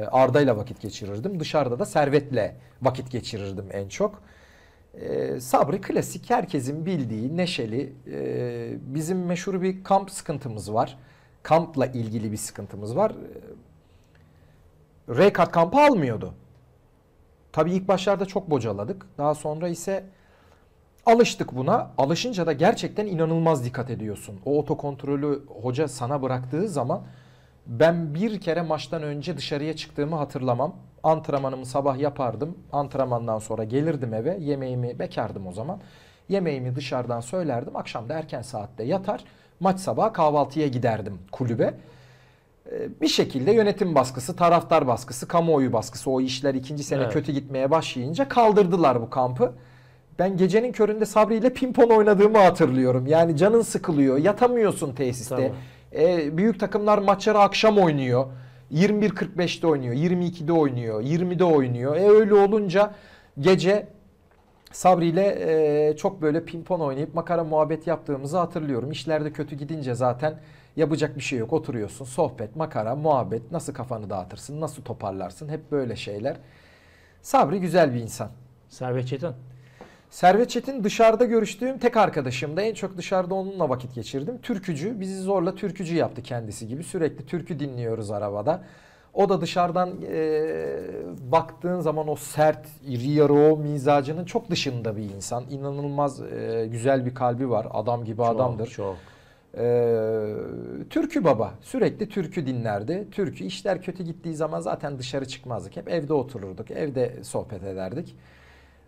S2: Arda ile vakit geçirirdim. Dışarıda da Servet'le vakit geçirirdim en çok. E, Sabri klasik herkesin bildiği neşeli. E, bizim meşhur bir kamp sıkıntımız var. Kampla ilgili bir sıkıntımız var. E, Reykat kampı almıyordu. Tabii ilk başlarda çok bocaladık. Daha sonra ise Alıştık buna. Alışınca da gerçekten inanılmaz dikkat ediyorsun. O otokontrolü hoca sana bıraktığı zaman ben bir kere maçtan önce dışarıya çıktığımı hatırlamam. Antrenmanımı sabah yapardım. Antrenmandan sonra gelirdim eve. Yemeğimi bekardım o zaman. Yemeğimi dışarıdan söylerdim. Akşam da erken saatte yatar. Maç sabah kahvaltıya giderdim kulübe. Ee, bir şekilde yönetim baskısı, taraftar baskısı, kamuoyu baskısı o işler ikinci sene evet. kötü gitmeye başlayınca kaldırdılar bu kampı ben gecenin köründe Sabri ile pimpon oynadığımı hatırlıyorum. Yani canın sıkılıyor. Yatamıyorsun tesiste. Tamam. E, büyük takımlar maçları akşam oynuyor. 21.45'te oynuyor, 22'de oynuyor, 20'de oynuyor. E öyle olunca gece Sabri ile e, çok böyle pimpon oynayıp makara muhabbet yaptığımızı hatırlıyorum. İşlerde kötü gidince zaten yapacak bir şey yok. Oturuyorsun, sohbet, makara, muhabbet. Nasıl kafanı dağıtırsın, nasıl toparlarsın? Hep böyle şeyler. Sabri güzel bir insan. Servet Çetin. Servet Çetin dışarıda görüştüğüm tek arkadaşımdı. En çok dışarıda onunla vakit geçirdim. Türkücü. Bizi zorla türkücü yaptı kendisi gibi. Sürekli türkü dinliyoruz arabada. O da dışarıdan e, baktığın zaman o sert, iri yarı o mizacının çok dışında bir insan. İnanılmaz e, güzel bir kalbi var. Adam gibi çok, adamdır. Çok. E, türkü baba. Sürekli türkü dinlerdi. Türkü İşler kötü gittiği zaman zaten dışarı çıkmazdık. Hep evde otururduk. Evde sohbet ederdik.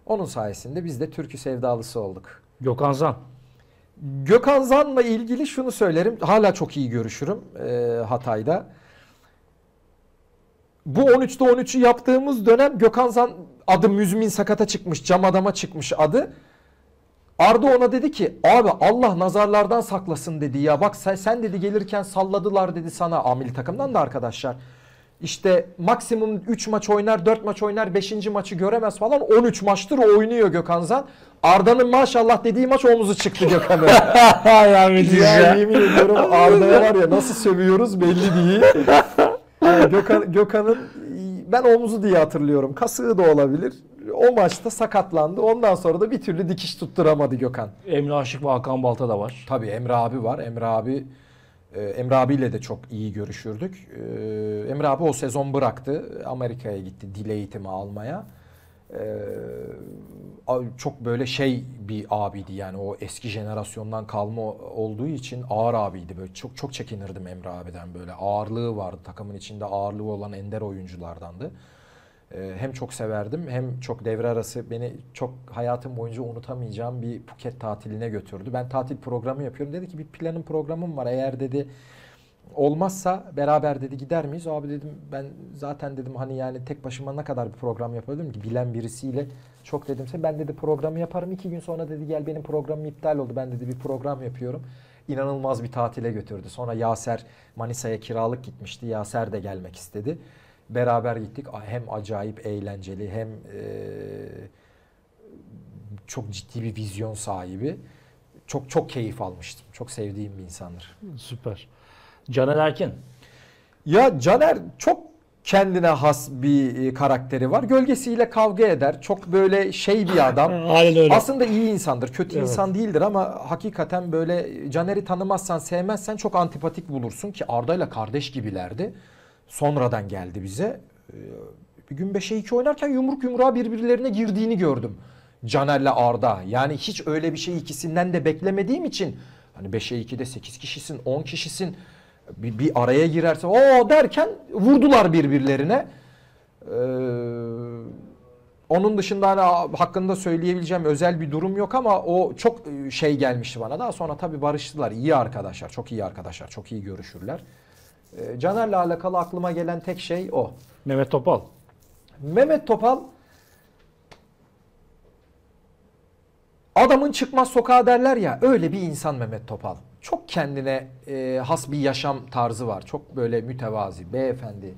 S2: Onun sayesinde biz de türkü sevdalısı olduk. Gökhan Zan. Gökhan Zan'la ilgili şunu söylerim. Hala çok iyi görüşürüm e, Hatay'da. Bu 13'te 13'ü yaptığımız dönem Gökhan Zan adı Müzmin Sakat'a çıkmış. Cam adama çıkmış adı. Arda ona dedi ki abi Allah nazarlardan saklasın dedi ya. Bak sen, sen dedi gelirken salladılar dedi sana amil takımdan da arkadaşlar işte maksimum 3 maç oynar, 4 maç oynar, 5. maçı göremez falan. 13 maçtır oynuyor Gökhan Zan. Arda'nın maşallah dediği maç omuzu çıktı Gökhan'a. [laughs] yani ya. yemin ediyorum Arda'ya var ya nasıl sövüyoruz belli değil. Ee, Gökhan, Gökhan'ın ben omuzu diye hatırlıyorum. Kasığı da olabilir. O maçta sakatlandı. Ondan sonra da bir türlü dikiş tutturamadı Gökhan. Emre Aşık ve Hakan Balta da var. Tabii Emre abi var. Emre abi ee, Emre abiyle de çok iyi görüşürdük. Ee, Emre abi o sezon bıraktı. Amerika'ya gitti dil eğitimi almaya. Ee, çok böyle şey bir abiydi yani o eski jenerasyondan kalma olduğu için ağır abiydi. Böyle çok çok çekinirdim Emre abiden böyle. Ağırlığı vardı takımın içinde ağırlığı olan ender oyunculardandı. Ee, hem çok severdim hem çok devre arası beni çok hayatım boyunca unutamayacağım bir Phuket tatiline götürdü. Ben tatil programı yapıyorum. Dedi ki bir planım programım var. Eğer dedi olmazsa beraber dedi gider miyiz? Abi dedim ben zaten dedim hani yani tek başıma ne kadar bir program yapabilirim ki bilen birisiyle çok dedimse ben dedi programı yaparım. iki gün sonra dedi gel benim programım iptal oldu. Ben dedi bir program yapıyorum. İnanılmaz bir tatile götürdü. Sonra Yaser Manisa'ya kiralık gitmişti. Yaser de gelmek istedi beraber gittik. Hem acayip eğlenceli hem e, çok ciddi bir vizyon sahibi. Çok çok keyif almıştım. Çok sevdiğim bir insandır. Süper. Caner Erkin. Ya Caner çok kendine has bir e, karakteri var. Gölgesiyle kavga eder. Çok böyle şey bir adam. [laughs] Aynen öyle. Aslında iyi insandır. Kötü evet. insan değildir ama hakikaten böyle Caner'i tanımazsan, sevmezsen çok antipatik bulursun ki Arda'yla kardeş gibilerdi sonradan geldi bize. Ee, bir gün 5'e 2 oynarken yumruk yumruğa birbirlerine girdiğini gördüm. Caner'le Arda. Yani hiç öyle bir şey ikisinden de beklemediğim için hani 5'e 2'de 8 kişisin, 10 kişisin bir, bir araya girerse o derken vurdular birbirlerine. Ee, onun dışında hani hakkında söyleyebileceğim özel bir durum yok ama o çok e, şey gelmişti bana. Daha sonra tabii barıştılar. İyi arkadaşlar, çok iyi arkadaşlar, çok iyi görüşürler. E, Caner'le alakalı aklıma gelen tek şey o. Mehmet Topal. Mehmet Topal adamın çıkmaz sokağa derler ya öyle bir insan Mehmet Topal. Çok kendine e, has bir yaşam tarzı var. Çok böyle mütevazi, beyefendi.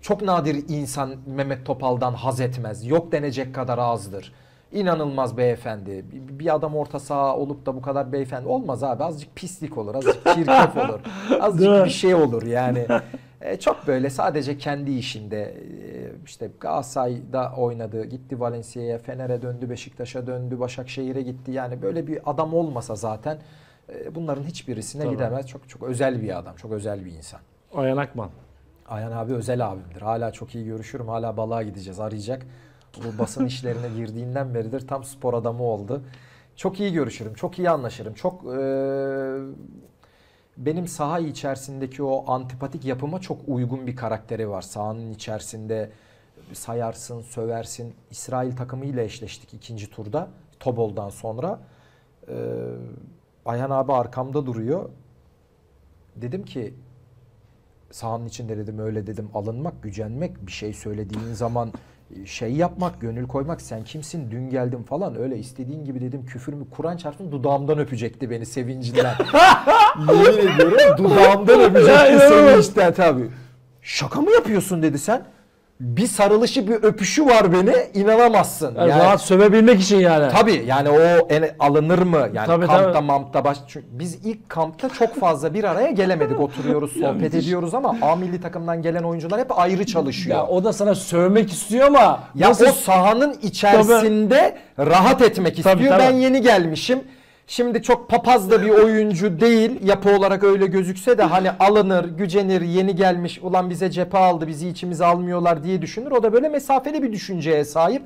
S2: Çok nadir insan Mehmet Topal'dan haz etmez. Yok denecek kadar azdır. İnanılmaz beyefendi. Bir adam orta saha olup da bu kadar beyefendi olmaz abi. Azıcık pislik olur, azıcık çirkef olur. [laughs] Azıcık bir şey olur yani. [laughs] E, çok böyle sadece kendi işinde e, işte Galatasaray'da oynadı, gitti Valencia'ya, Fener'e döndü, Beşiktaş'a döndü, Başakşehir'e gitti. Yani böyle bir adam olmasa zaten e, bunların hiçbirisine tamam. gidemez. Çok çok özel bir adam, çok özel bir insan. Ayan Akman. Ayan abi özel abimdir. Hala çok iyi görüşürüm. Hala balığa gideceğiz. Arayacak bu basın [laughs] işlerine girdiğinden beridir tam spor adamı oldu. Çok iyi görüşürüm, çok iyi anlaşırım. Çok e, benim saha içerisindeki o antipatik yapıma çok uygun bir karakteri var. Sahanın içerisinde sayarsın, söversin. İsrail takımıyla eşleştik ikinci turda Tobol'dan sonra. E, Ayhan abi arkamda duruyor. Dedim ki sahanın içinde dedim öyle dedim alınmak, gücenmek, bir şey söylediğin zaman şey yapmak, gönül koymak, sen kimsin, dün geldim falan öyle istediğin gibi dedim küfürümü Kur'an çarptım dudağımdan öpecekti beni sevincinden. [laughs] Yemin ediyorum dudağımdan öpecekti sevinçten tabii. Şaka mı yapıyorsun dedi sen bir sarılışı bir öpüşü var beni inanamazsın. Yani, yani rahat sövebilmek için yani. Tabi yani o ele alınır mı? Yani tabii, kampta tabii. mampta baş... Çünkü biz ilk kampta çok fazla bir araya gelemedik. Oturuyoruz, sohbet ediyoruz ama A milli takımdan gelen oyuncular hep ayrı çalışıyor. Ya o da sana sövmek istiyor ama ya nasıl... o sahanın içerisinde tabii. rahat etmek istiyor. Tabii, tabii. Ben yeni gelmişim. Şimdi çok papaz da bir oyuncu değil yapı olarak öyle gözükse de hani [laughs] alınır, gücenir, yeni gelmiş ulan bize cephe aldı bizi içimize almıyorlar diye düşünür. O da böyle mesafeli bir düşünceye sahip.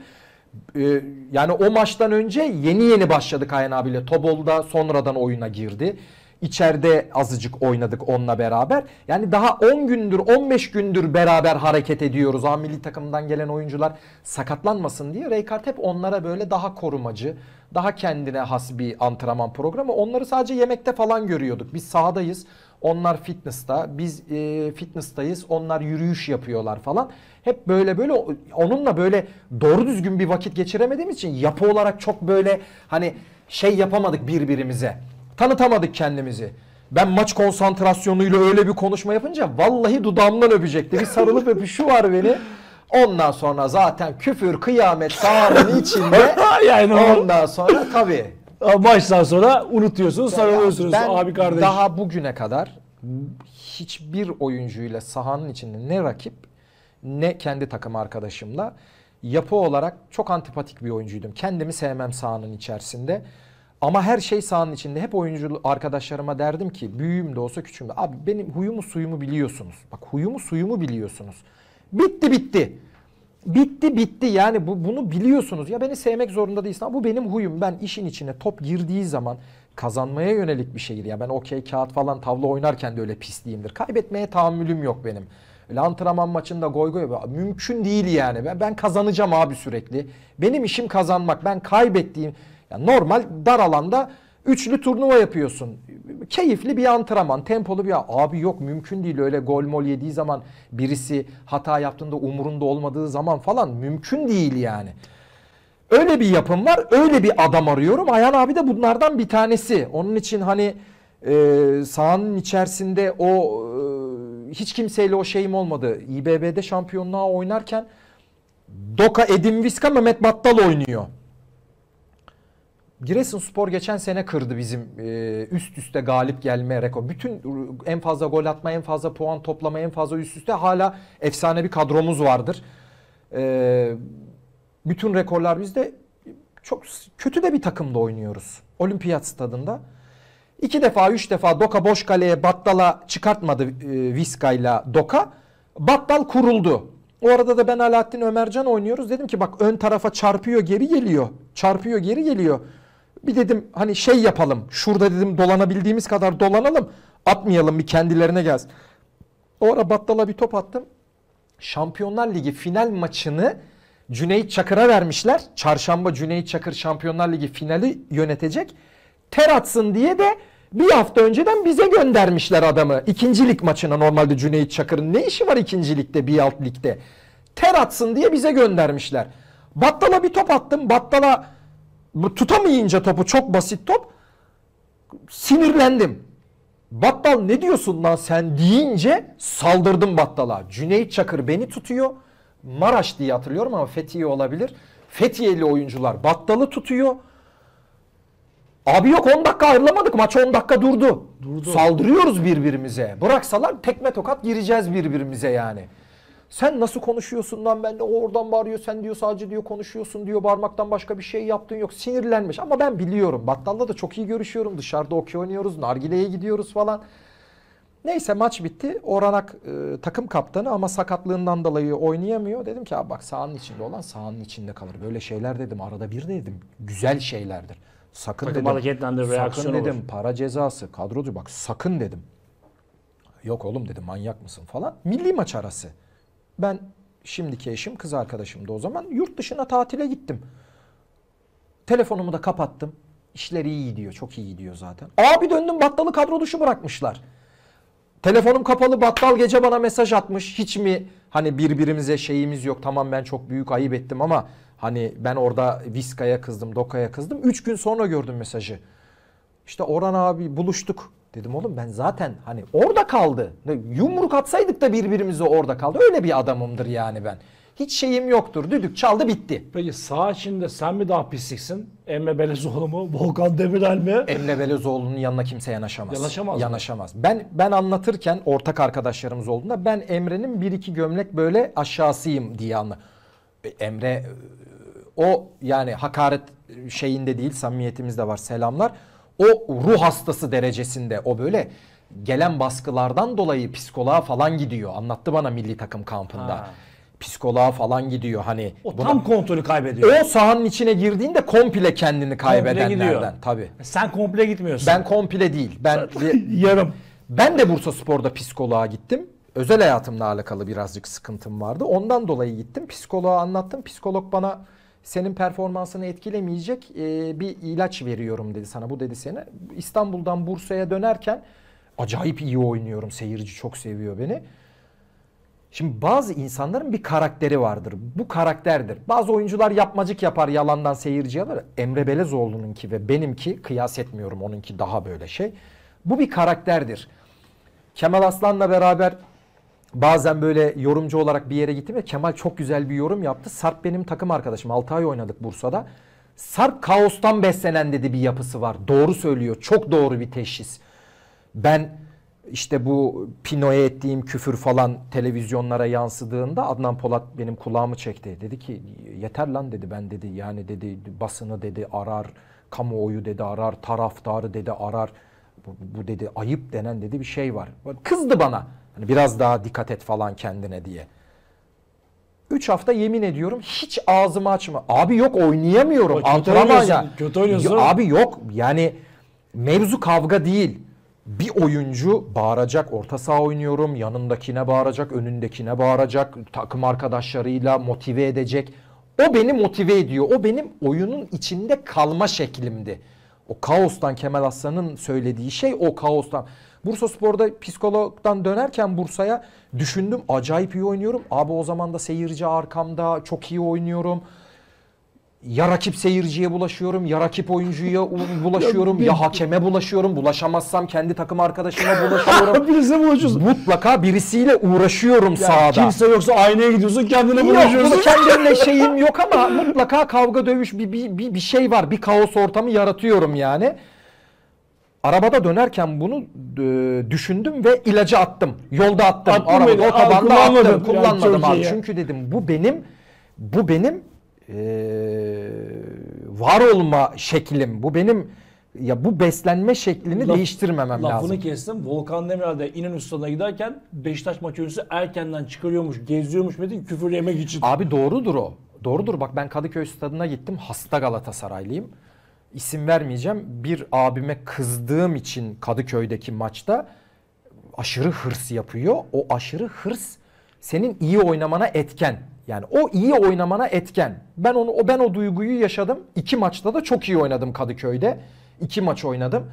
S2: Ee, yani o maçtan önce yeni yeni başladı Kayan abiyle. Tobol'da sonradan oyuna girdi. İçeride azıcık oynadık onunla beraber. Yani daha 10 gündür 15 gündür beraber hareket ediyoruz. Ha milli takımdan gelen oyuncular sakatlanmasın diye Raykart hep onlara böyle daha korumacı, daha kendine has bir antrenman programı. Onları sadece yemekte falan görüyorduk. Biz sahadayız. Onlar fitness'ta, biz e, fitness'tayız. Onlar yürüyüş yapıyorlar falan. Hep böyle böyle onunla böyle doğru düzgün bir vakit geçiremediğimiz için yapı olarak çok böyle hani şey yapamadık birbirimize. Tanıtamadık kendimizi. Ben maç konsantrasyonuyla öyle bir konuşma yapınca vallahi dudağımdan öpecekti. Bir sarılıp öpüşü var beni. Ondan sonra zaten küfür kıyamet sahanın [laughs] içinde. yani o- sonra tabii. baştan sonra unutuyorsunuz, sarılıyorsunuz Ben abi kardeş. daha bugüne kadar hiçbir oyuncuyla sahanın içinde ne rakip ne kendi takım arkadaşımla yapı olarak çok antipatik bir oyuncuydum. Kendimi sevmem sahanın içerisinde. Ama her şey sahanın içinde. Hep oyuncu arkadaşlarıma derdim ki büyüğüm de olsa küçüğüm de. Abi benim huyumu suyumu biliyorsunuz. Bak huyumu suyumu biliyorsunuz. Bitti bitti. Bitti bitti yani bu, bunu biliyorsunuz. Ya beni sevmek zorunda değilsin bu benim huyum. Ben işin içine top girdiği zaman kazanmaya yönelik bir şeydir. Ya ben okey kağıt falan tavla oynarken de öyle pisliğimdir. Kaybetmeye tahammülüm yok benim. Öyle antrenman maçında goy goy mümkün değil yani. Ben, ben kazanacağım abi sürekli. Benim işim kazanmak. Ben kaybettiğim yani normal dar alanda Üçlü turnuva yapıyorsun. Keyifli bir antrenman, tempolu bir abi yok mümkün değil öyle gol mol yediği zaman birisi hata yaptığında umurunda olmadığı zaman falan mümkün değil yani. Öyle bir yapım var. Öyle bir adam arıyorum. Ayhan abi de bunlardan bir tanesi. Onun için hani e, sahanın içerisinde o e, hiç kimseyle o şeyim olmadı. İBB'de şampiyonluğa oynarken Doka Edin Viska Mehmet Battal oynuyor. Giresun Spor geçen sene kırdı bizim e, üst üste galip gelme rekor. Bütün en fazla gol atma, en fazla puan toplama, en fazla üst üste hala efsane bir kadromuz vardır. E, bütün rekorlar bizde. Çok kötü de bir takımda oynuyoruz. Olimpiyat stadında. İki defa, üç defa Doka boş kaleye Battal'a çıkartmadı e, Viska'yla Doka. Battal kuruldu. O arada da ben Alaaddin Ömercan oynuyoruz. Dedim ki bak ön tarafa çarpıyor geri geliyor. Çarpıyor geri geliyor. Bir dedim hani şey yapalım. Şurada dedim dolanabildiğimiz kadar dolanalım. Atmayalım bir kendilerine gelsin. O ara battala bir top attım. Şampiyonlar Ligi final maçını Cüneyt Çakır'a vermişler. Çarşamba Cüneyt Çakır Şampiyonlar Ligi finali yönetecek. Ter atsın diye de bir hafta önceden bize göndermişler adamı. İkincilik maçına normalde Cüneyt Çakır'ın ne işi var ikincilikte bir alt ligde? Ter atsın diye bize göndermişler. Battala bir top attım. Battala bu tutamayınca topu çok basit top sinirlendim. Battal ne diyorsun lan sen deyince saldırdım Battal'a. Cüneyt Çakır beni tutuyor. Maraş diye hatırlıyorum ama Fethiye olabilir. Fethiyeli oyuncular Battal'ı tutuyor. Abi yok 10 dakika ayrılamadık maç 10 dakika durdu. durdu. Saldırıyoruz birbirimize. Bıraksalar tekme tokat gireceğiz birbirimize yani. Sen nasıl konuşuyorsun lan ben o oradan bağırıyor sen diyor sadece diyor konuşuyorsun diyor barmaktan başka bir şey yaptığın yok. Sinirlenmiş ama ben biliyorum battalla da çok iyi görüşüyorum dışarıda okey oynuyoruz nargileye gidiyoruz falan. Neyse maç bitti. Oranak e, takım kaptanı ama sakatlığından dolayı oynayamıyor. Dedim ki bak sahanın içinde olan sahanın içinde kalır. Böyle şeyler dedim arada bir dedim. Güzel şeylerdir. Sakın Takım dedim. Sakın reaksiyon olur. dedim para cezası kadrocu bak sakın dedim. Yok oğlum dedim manyak mısın falan. Milli maç arası. Ben şimdiki eşim kız arkadaşım da o zaman yurt dışına tatile gittim. Telefonumu da kapattım. İşleri iyi diyor, Çok iyi diyor zaten. Abi döndüm battalı kadro dışı bırakmışlar. Telefonum kapalı battal gece bana mesaj atmış. Hiç mi hani birbirimize şeyimiz yok. Tamam ben çok büyük ayıp ettim ama hani ben orada Viska'ya kızdım, Doka'ya kızdım. Üç gün sonra gördüm mesajı. İşte Orhan abi buluştuk. Dedim oğlum ben zaten hani orada kaldı. Yumruk atsaydık da birbirimize orada kaldı. Öyle bir adamımdır yani ben. Hiç şeyim yoktur. Düdük çaldı bitti. Peki sağ içinde sen mi daha pisliksin? Emre Belezoğlu mu? Volkan Demirel mi? Emre Belezoğlu'nun yanına kimse yanaşamaz. Yanaşamaz. Yanaşamaz. Mı? Ben ben anlatırken ortak arkadaşlarımız olduğunda ben Emre'nin bir iki gömlek böyle aşağısıyım diye anla. E, Emre e, o yani hakaret şeyinde değil samimiyetimiz de var selamlar o ruh hastası derecesinde o böyle gelen baskılardan dolayı psikoloğa falan gidiyor. Anlattı bana milli takım kampında. Ha. Psikoloğa falan gidiyor hani. O buna, tam kontrolü kaybediyor. O sahanın içine girdiğinde komple kendini kaybedenlerden. Tabi. E sen komple gitmiyorsun. Ben komple değil. Ben [laughs] yarım. Ben de Bursa Spor'da psikoloğa gittim. Özel hayatımla alakalı birazcık sıkıntım vardı. Ondan dolayı gittim. Psikoloğa anlattım. Psikolog bana senin performansını etkilemeyecek e, bir ilaç veriyorum dedi sana. Bu dedi seni. İstanbul'dan Bursa'ya dönerken acayip iyi oynuyorum. Seyirci çok seviyor beni. Şimdi bazı insanların bir karakteri vardır. Bu karakterdir. Bazı oyuncular yapmacık yapar yalandan seyirciye alır. Emre Belezoğlu'nunki ve benimki kıyas etmiyorum onunki daha böyle şey. Bu bir karakterdir. Kemal Aslan'la beraber bazen böyle yorumcu olarak bir yere gittim ve Kemal çok güzel bir yorum yaptı. Sarp benim takım arkadaşım. 6 ay oynadık Bursa'da. Sarp kaostan beslenen dedi bir yapısı var. Doğru söylüyor. Çok doğru bir teşhis. Ben işte bu Pino'ya ettiğim küfür falan televizyonlara yansıdığında Adnan Polat benim kulağımı çekti. Dedi ki yeter lan dedi ben dedi yani dedi basını dedi arar, kamuoyu dedi arar, taraftarı dedi arar. Bu, bu dedi ayıp denen dedi bir şey var. Kızdı bana. Hani biraz daha dikkat et falan kendine diye. 3 hafta yemin ediyorum hiç ağzımı açma. Abi yok oynayamıyorum. Antrenman ya. Kötü oynuyorsun. Ya, abi yok yani mevzu kavga değil. Bir oyuncu bağıracak, orta saha oynuyorum, yanındakine bağıracak, önündekine bağıracak, takım arkadaşlarıyla motive edecek. O beni motive ediyor. O benim oyunun içinde kalma şeklimdi. O kaostan Kemal Aslan'ın söylediği şey o kaostan. Bursa Spor'da psikologdan dönerken Bursa'ya düşündüm. Acayip iyi oynuyorum. Abi o zaman da seyirci arkamda çok iyi oynuyorum. Ya rakip seyirciye bulaşıyorum, ya rakip oyuncuya [laughs] bulaşıyorum, ya, hakeme bulaşıyorum. Bulaşamazsam kendi takım arkadaşıma bulaşıyorum. [laughs] Birisine bulaşıyorsun. Mutlaka birisiyle uğraşıyorum yani sahada. Kimse yoksa aynaya gidiyorsun, kendine bulaşıyorsun. Yok, kendimle [laughs] şeyim yok ama mutlaka kavga dövüş bir, bir, bir, bir şey var. Bir kaos ortamı yaratıyorum yani. Arabada dönerken bunu e, düşündüm ve ilacı attım. Yolda attım. attım arabada, otobanda attım. Kullanmadım yani abi. Ya. Çünkü dedim bu benim bu benim e, var olma şeklim. Bu benim ya bu beslenme şeklini Laf, değiştirmemem lafını lazım. Lafını
S1: kestim. Volkan Demirel de İnönü giderken Beşiktaş maç öncesi erkenden
S2: çıkarıyormuş, geziyormuş dedi küfür yemek için. Abi doğrudur o. Doğrudur. Bak ben Kadıköy Stadı'na gittim. Hasta Galatasaraylıyım isim vermeyeceğim bir abime kızdığım için Kadıköy'deki maçta aşırı hırs yapıyor. O aşırı hırs senin iyi oynamana etken. Yani o iyi oynamana etken. Ben onu o ben o duyguyu yaşadım. İki maçta da çok iyi oynadım Kadıköy'de. İki maç oynadım.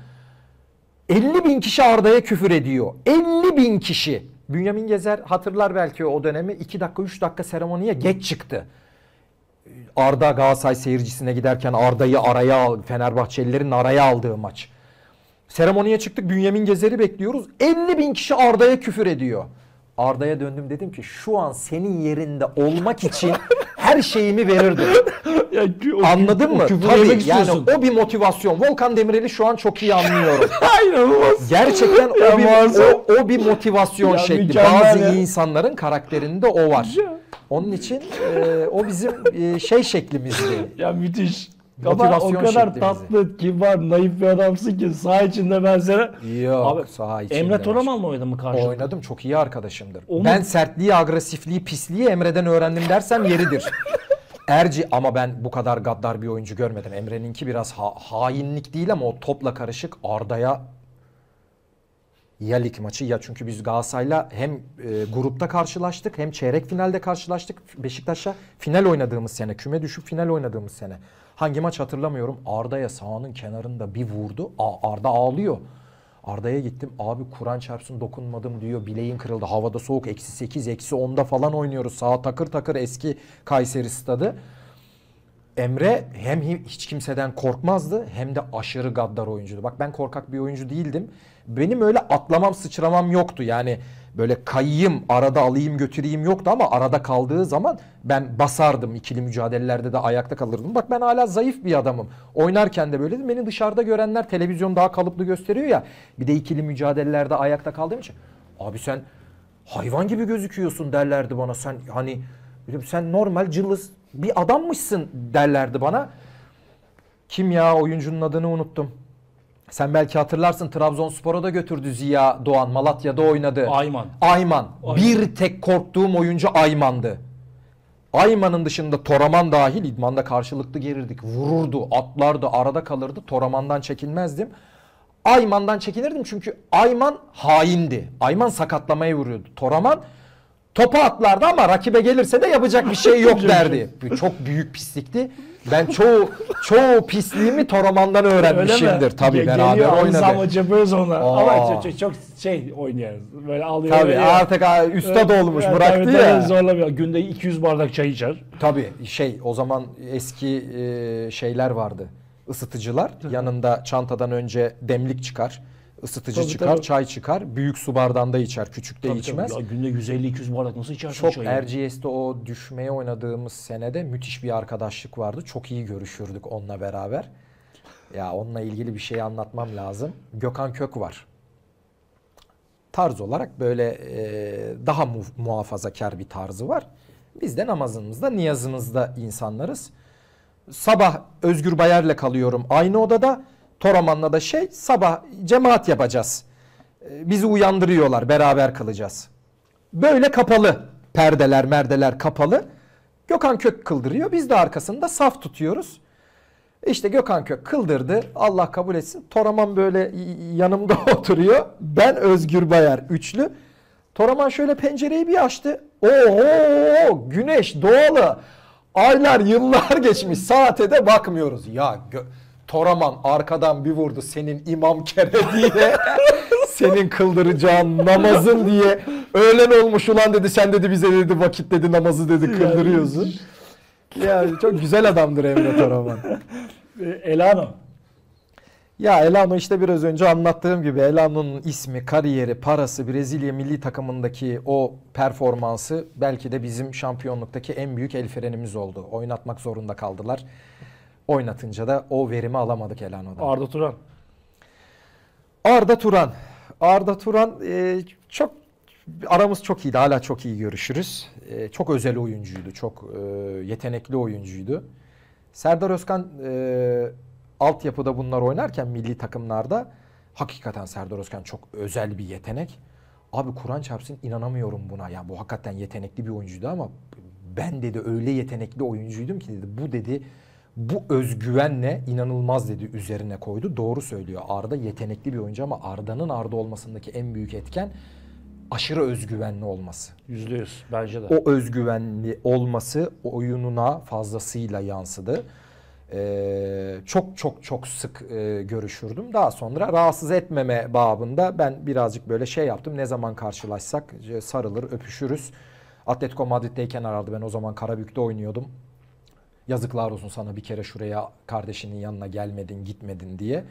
S2: 50 bin kişi Arda'ya küfür ediyor. 50 bin kişi. Bünyamin Gezer hatırlar belki o dönemi 2 dakika 3 dakika seremoniye geç çıktı. Arda Galatasaray seyircisine giderken Arda'yı araya al, Fenerbahçelilerin araya aldığı maç. Seremoniye çıktık Bünyamin Gezer'i bekliyoruz. 50 bin kişi Arda'ya küfür ediyor. Arda'ya döndüm dedim ki şu an senin yerinde olmak için her şeyimi verirdim. [laughs] yani, o, Anladın mı? O Tabii yani o bir motivasyon. Volkan Demirel'i şu an çok iyi anlıyorum. Aynen [laughs] Gerçekten o bir, o, o bir motivasyon ya, şekli. Bazı ya. insanların karakterinde o var. Ya. Onun için e, o bizim e, şey şeklimizdi. [laughs] ya müthiş. Ama o kadar şeklimizi.
S1: tatlı, kibar, naif bir adamsın ki saha içinde ben sana...
S2: Yok Abi, saha içinde. Emre Toraman'la oynadın mı karşılıklı? Oynadım çok iyi arkadaşımdır. Onu... Ben sertliği, agresifliği, pisliği Emre'den öğrendim dersen yeridir. [laughs] Erci ama ben bu kadar gaddar bir oyuncu görmedim. Emre'ninki biraz ha hainlik değil ama o topla karışık Arda'ya ya lig maçı ya çünkü biz Galatasaray'la hem e, grupta karşılaştık hem çeyrek finalde karşılaştık. Beşiktaş'a final oynadığımız sene, küme düşüp final oynadığımız sene. Hangi maç hatırlamıyorum. Arda'ya sahanın kenarında bir vurdu. A, Arda ağlıyor. Arda'ya gittim. Abi Kur'an çarpsın dokunmadım diyor. Bileğin kırıldı. Havada soğuk. Eksi 8, eksi 10'da falan oynuyoruz. Sağ takır takır eski Kayseri stadı. Emre hem hiç kimseden korkmazdı hem de aşırı gaddar oyuncuydu. Bak ben korkak bir oyuncu değildim. Benim öyle atlamam sıçramam yoktu. Yani böyle kayayım arada alayım götüreyim yoktu ama arada kaldığı zaman ben basardım. ikili mücadelelerde de ayakta kalırdım. Bak ben hala zayıf bir adamım. Oynarken de böyledim. Beni dışarıda görenler televizyon daha kalıplı gösteriyor ya. Bir de ikili mücadelelerde ayakta kaldığım için. Abi sen hayvan gibi gözüküyorsun derlerdi bana. Sen hani sen normal cılız bir adammışsın derlerdi bana. Kim ya oyuncunun adını unuttum. Sen belki hatırlarsın Trabzonspor'a da götürdü Ziya Doğan. Malatya'da oynadı. Ayman. Ayman. Ayman. Bir tek korktuğum oyuncu Ayman'dı. Ayman'ın dışında Toraman dahil idmanda karşılıklı gerirdik. Vururdu, atlardı, arada kalırdı. Toraman'dan çekinmezdim. Ayman'dan çekinirdim çünkü Ayman haindi. Ayman sakatlamaya vuruyordu. Toraman Topa atlardı ama rakibe gelirse de yapacak bir şey yok [laughs] derdi. Çok büyük pislikti. Ben çoğu çoğu pisliğimi Toraman'dan öğrenmişimdir. Tabii Ge- beraber oynadı. Hoca Bözon'la.
S1: Ama çok, çok şey oynuyoruz. Böyle alıyor. Tabii ya. artık ha, üstad olmuş yani, bıraktı tabii, ya. Tabii,
S2: zorlamıyor. Günde 200 bardak çay içer. Tabii şey o zaman eski e, şeyler vardı. Isıtıcılar. Yanında çantadan önce demlik çıkar ısıtıcı tabii, çıkar, tabii. çay çıkar. Büyük su bardağında içer, küçükte tabii, içmez. Tabii. Ya günde 150-200 bardak nasıl içersin Çok çayı? Erciyes'te o düşmeye oynadığımız senede müthiş bir arkadaşlık vardı. Çok iyi görüşürdük onunla beraber. Ya onunla ilgili bir şey anlatmam lazım. Gökhan Kök var. Tarz olarak böyle e, daha mu- muhafazakar bir tarzı var. Biz de namazımızda, niyazımızda insanlarız. Sabah Özgür Bayer'le kalıyorum aynı odada. Toraman'la da şey sabah cemaat yapacağız. Ee, bizi uyandırıyorlar beraber kalacağız. Böyle kapalı perdeler merdeler kapalı. Gökhan Kök kıldırıyor biz de arkasında saf tutuyoruz. İşte Gökhan Kök kıldırdı Allah kabul etsin. Toraman böyle yanımda [laughs] oturuyor. Ben Özgür Bayar üçlü. Toraman şöyle pencereyi bir açtı. Oho güneş doğalı. Aylar yıllar geçmiş saate de bakmıyoruz. Ya gö- Toraman arkadan bir vurdu senin imam kere diye. [laughs] senin kıldıracağın namazın diye. Öğlen olmuş ulan dedi sen dedi bize dedi vakit dedi namazı dedi kıldırıyorsun. ya çok güzel adamdır Emre Toraman. E, Elano. Ya Elano işte biraz önce anlattığım gibi Elano'nun ismi, kariyeri, parası, Brezilya milli takımındaki o performansı belki de bizim şampiyonluktaki en büyük el frenimiz oldu. Oynatmak zorunda kaldılar. Oynatınca da o verimi alamadık Elano'dan. Arda Turan. Arda Turan. Arda Turan e, çok aramız çok iyiydi. Hala çok iyi görüşürüz. E, çok özel oyuncuydu. Çok e, yetenekli oyuncuydu. Serdar Özkan e, altyapıda bunlar oynarken milli takımlarda hakikaten Serdar Özkan çok özel bir yetenek. Abi Kur'an çarpsın inanamıyorum buna. Yani bu hakikaten yetenekli bir oyuncuydu ama ben dedi öyle yetenekli oyuncuydum ki dedi bu dedi bu özgüvenle inanılmaz dedi üzerine koydu. Doğru söylüyor Arda yetenekli bir oyuncu ama Arda'nın Arda olmasındaki en büyük etken aşırı özgüvenli olması. Yüzde yüz bence de. O özgüvenli olması oyununa fazlasıyla yansıdı. Ee, çok çok çok sık e, görüşürdüm. Daha sonra rahatsız etmeme babında ben birazcık böyle şey yaptım. Ne zaman karşılaşsak sarılır, öpüşürüz. Atletico Madrid'deyken arardı. Ben o zaman Karabük'te oynuyordum. Yazıklar olsun sana bir kere şuraya kardeşinin yanına gelmedin gitmedin diye.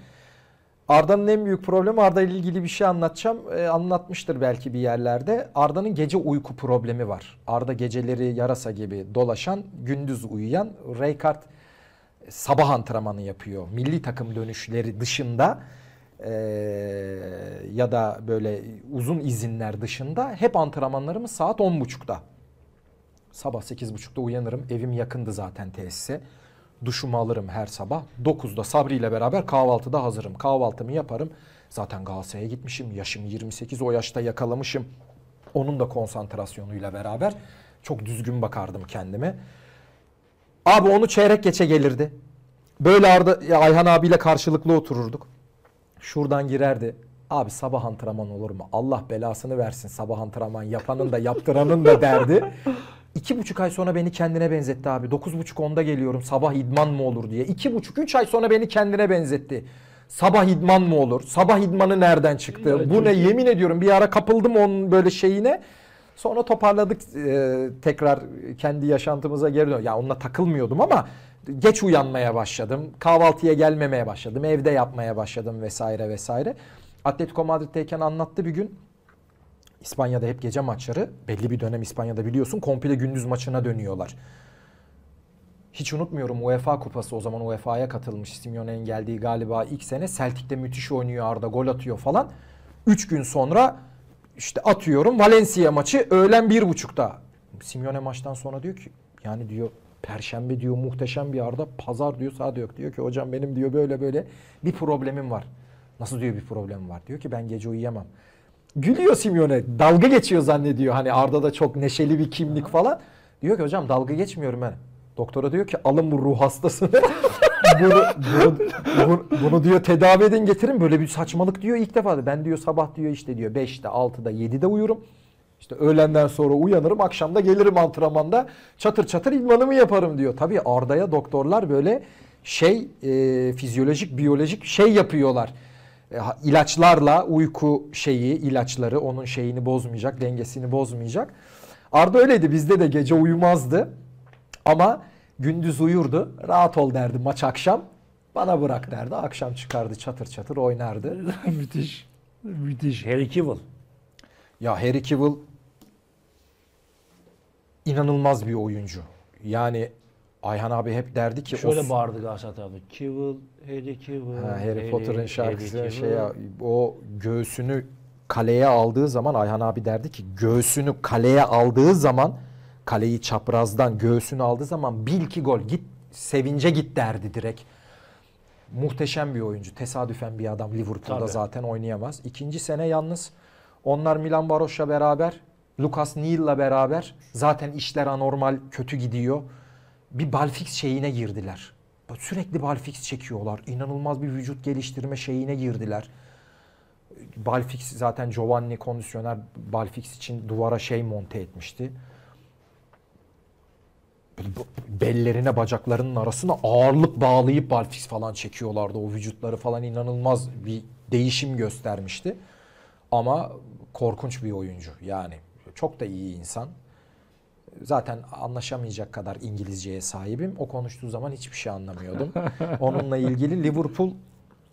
S2: Arda'nın en büyük problemi Arda ile ilgili bir şey anlatacağım. Ee, anlatmıştır belki bir yerlerde. Arda'nın gece uyku problemi var. Arda geceleri yarasa gibi dolaşan, gündüz uyuyan. Raykart e, sabah antrenmanı yapıyor. Milli takım dönüşleri dışında e, ya da böyle uzun izinler dışında hep antrenmanlarımız saat 10.30'da. Sabah 8.30'da uyanırım. Evim yakındı zaten tesise. Duşumu alırım her sabah. 9'da Sabri ile beraber kahvaltıda hazırım. Kahvaltımı yaparım. Zaten Galatasaray'a gitmişim. Yaşım 28 o yaşta yakalamışım. Onun da konsantrasyonuyla beraber çok düzgün bakardım kendime. Abi onu çeyrek geçe gelirdi. Böyle Arda, Ayhan abiyle karşılıklı otururduk. Şuradan girerdi. Abi sabah antrenman olur mu? Allah belasını versin sabah antrenman yapanın da yaptıranın da derdi. [laughs] İki buçuk ay sonra beni kendine benzetti abi. Dokuz buçuk onda geliyorum sabah idman mı olur diye. İki buçuk üç ay sonra beni kendine benzetti. Sabah idman mı olur? Sabah idmanı nereden çıktı? Evet, Bu ne? Yemin ediyorum bir ara kapıldım onun böyle şeyine. Sonra toparladık e, tekrar kendi yaşantımıza geri dön. Ya onunla takılmıyordum ama geç uyanmaya başladım. Kahvaltıya gelmemeye başladım. Evde yapmaya başladım vesaire vesaire. Atletico Madrid'deyken anlattı bir gün. İspanya'da hep gece maçları belli bir dönem İspanya'da biliyorsun komple gündüz maçına dönüyorlar. Hiç unutmuyorum UEFA kupası o zaman UEFA'ya katılmış Simeone'nin geldiği galiba ilk sene Celtic'te müthiş oynuyor Arda gol atıyor falan. 3 gün sonra işte atıyorum Valencia maçı öğlen 1.30'da. Simeone maçtan sonra diyor ki yani diyor Perşembe diyor muhteşem bir arda. Pazar diyor sağ yok Diyor ki hocam benim diyor böyle böyle bir problemim var. Nasıl diyor bir problemim var? Diyor ki ben gece uyuyamam gülüyor Simeone. Dalga geçiyor zannediyor. Hani Arda da çok neşeli bir kimlik falan. Diyor ki hocam dalga geçmiyorum ben. Doktora diyor ki alın bu ruh hastasını. [laughs] bunu, bunu, bunu, bunu diyor tedavi edin getirin. Böyle bir saçmalık diyor ilk defa. Ben diyor sabah diyor işte diyor 5'te 6'da 7'de uyurum. İşte öğlenden sonra uyanırım akşamda gelirim antrenmanda çatır çatır idmanımı yaparım diyor. Tabii Arda'ya doktorlar böyle şey e, fizyolojik biyolojik şey yapıyorlar e, ilaçlarla uyku şeyi ilaçları onun şeyini bozmayacak dengesini bozmayacak. Arda öyleydi bizde de gece uyumazdı ama gündüz uyurdu rahat ol derdi maç akşam bana bırak derdi akşam çıkardı çatır çatır oynardı. [laughs] müthiş müthiş Harry Cavill. Ya Harry Cavill inanılmaz bir oyuncu. Yani Ayhan abi hep derdi ki... Şöyle o... bağırdı
S1: Galatasaray abi. Harry Cavill. Ha, Harry, Harry Potter'ın şarkısının şeye
S2: o göğsünü kaleye aldığı zaman Ayhan abi derdi ki göğsünü kaleye aldığı zaman kaleyi çaprazdan göğsünü aldığı zaman bil ki gol git sevince git derdi direkt. Muhteşem bir oyuncu. Tesadüfen bir adam Liverpool'da Tabii. zaten oynayamaz. İkinci sene yalnız onlar Milan Baroş'la beraber Lucas Neal'la beraber zaten işler anormal kötü gidiyor. Bir Balfix şeyine girdiler. Sürekli barfix çekiyorlar. İnanılmaz bir vücut geliştirme şeyine girdiler. Balfix zaten Giovanni kondisyoner Balfix için duvara şey monte etmişti. bellerine bacaklarının arasına ağırlık bağlayıp Balfix falan çekiyorlardı. O vücutları falan inanılmaz bir değişim göstermişti. Ama korkunç bir oyuncu yani. Çok da iyi insan zaten anlaşamayacak kadar İngilizceye sahibim. O konuştuğu zaman hiçbir şey anlamıyordum. [laughs] Onunla ilgili Liverpool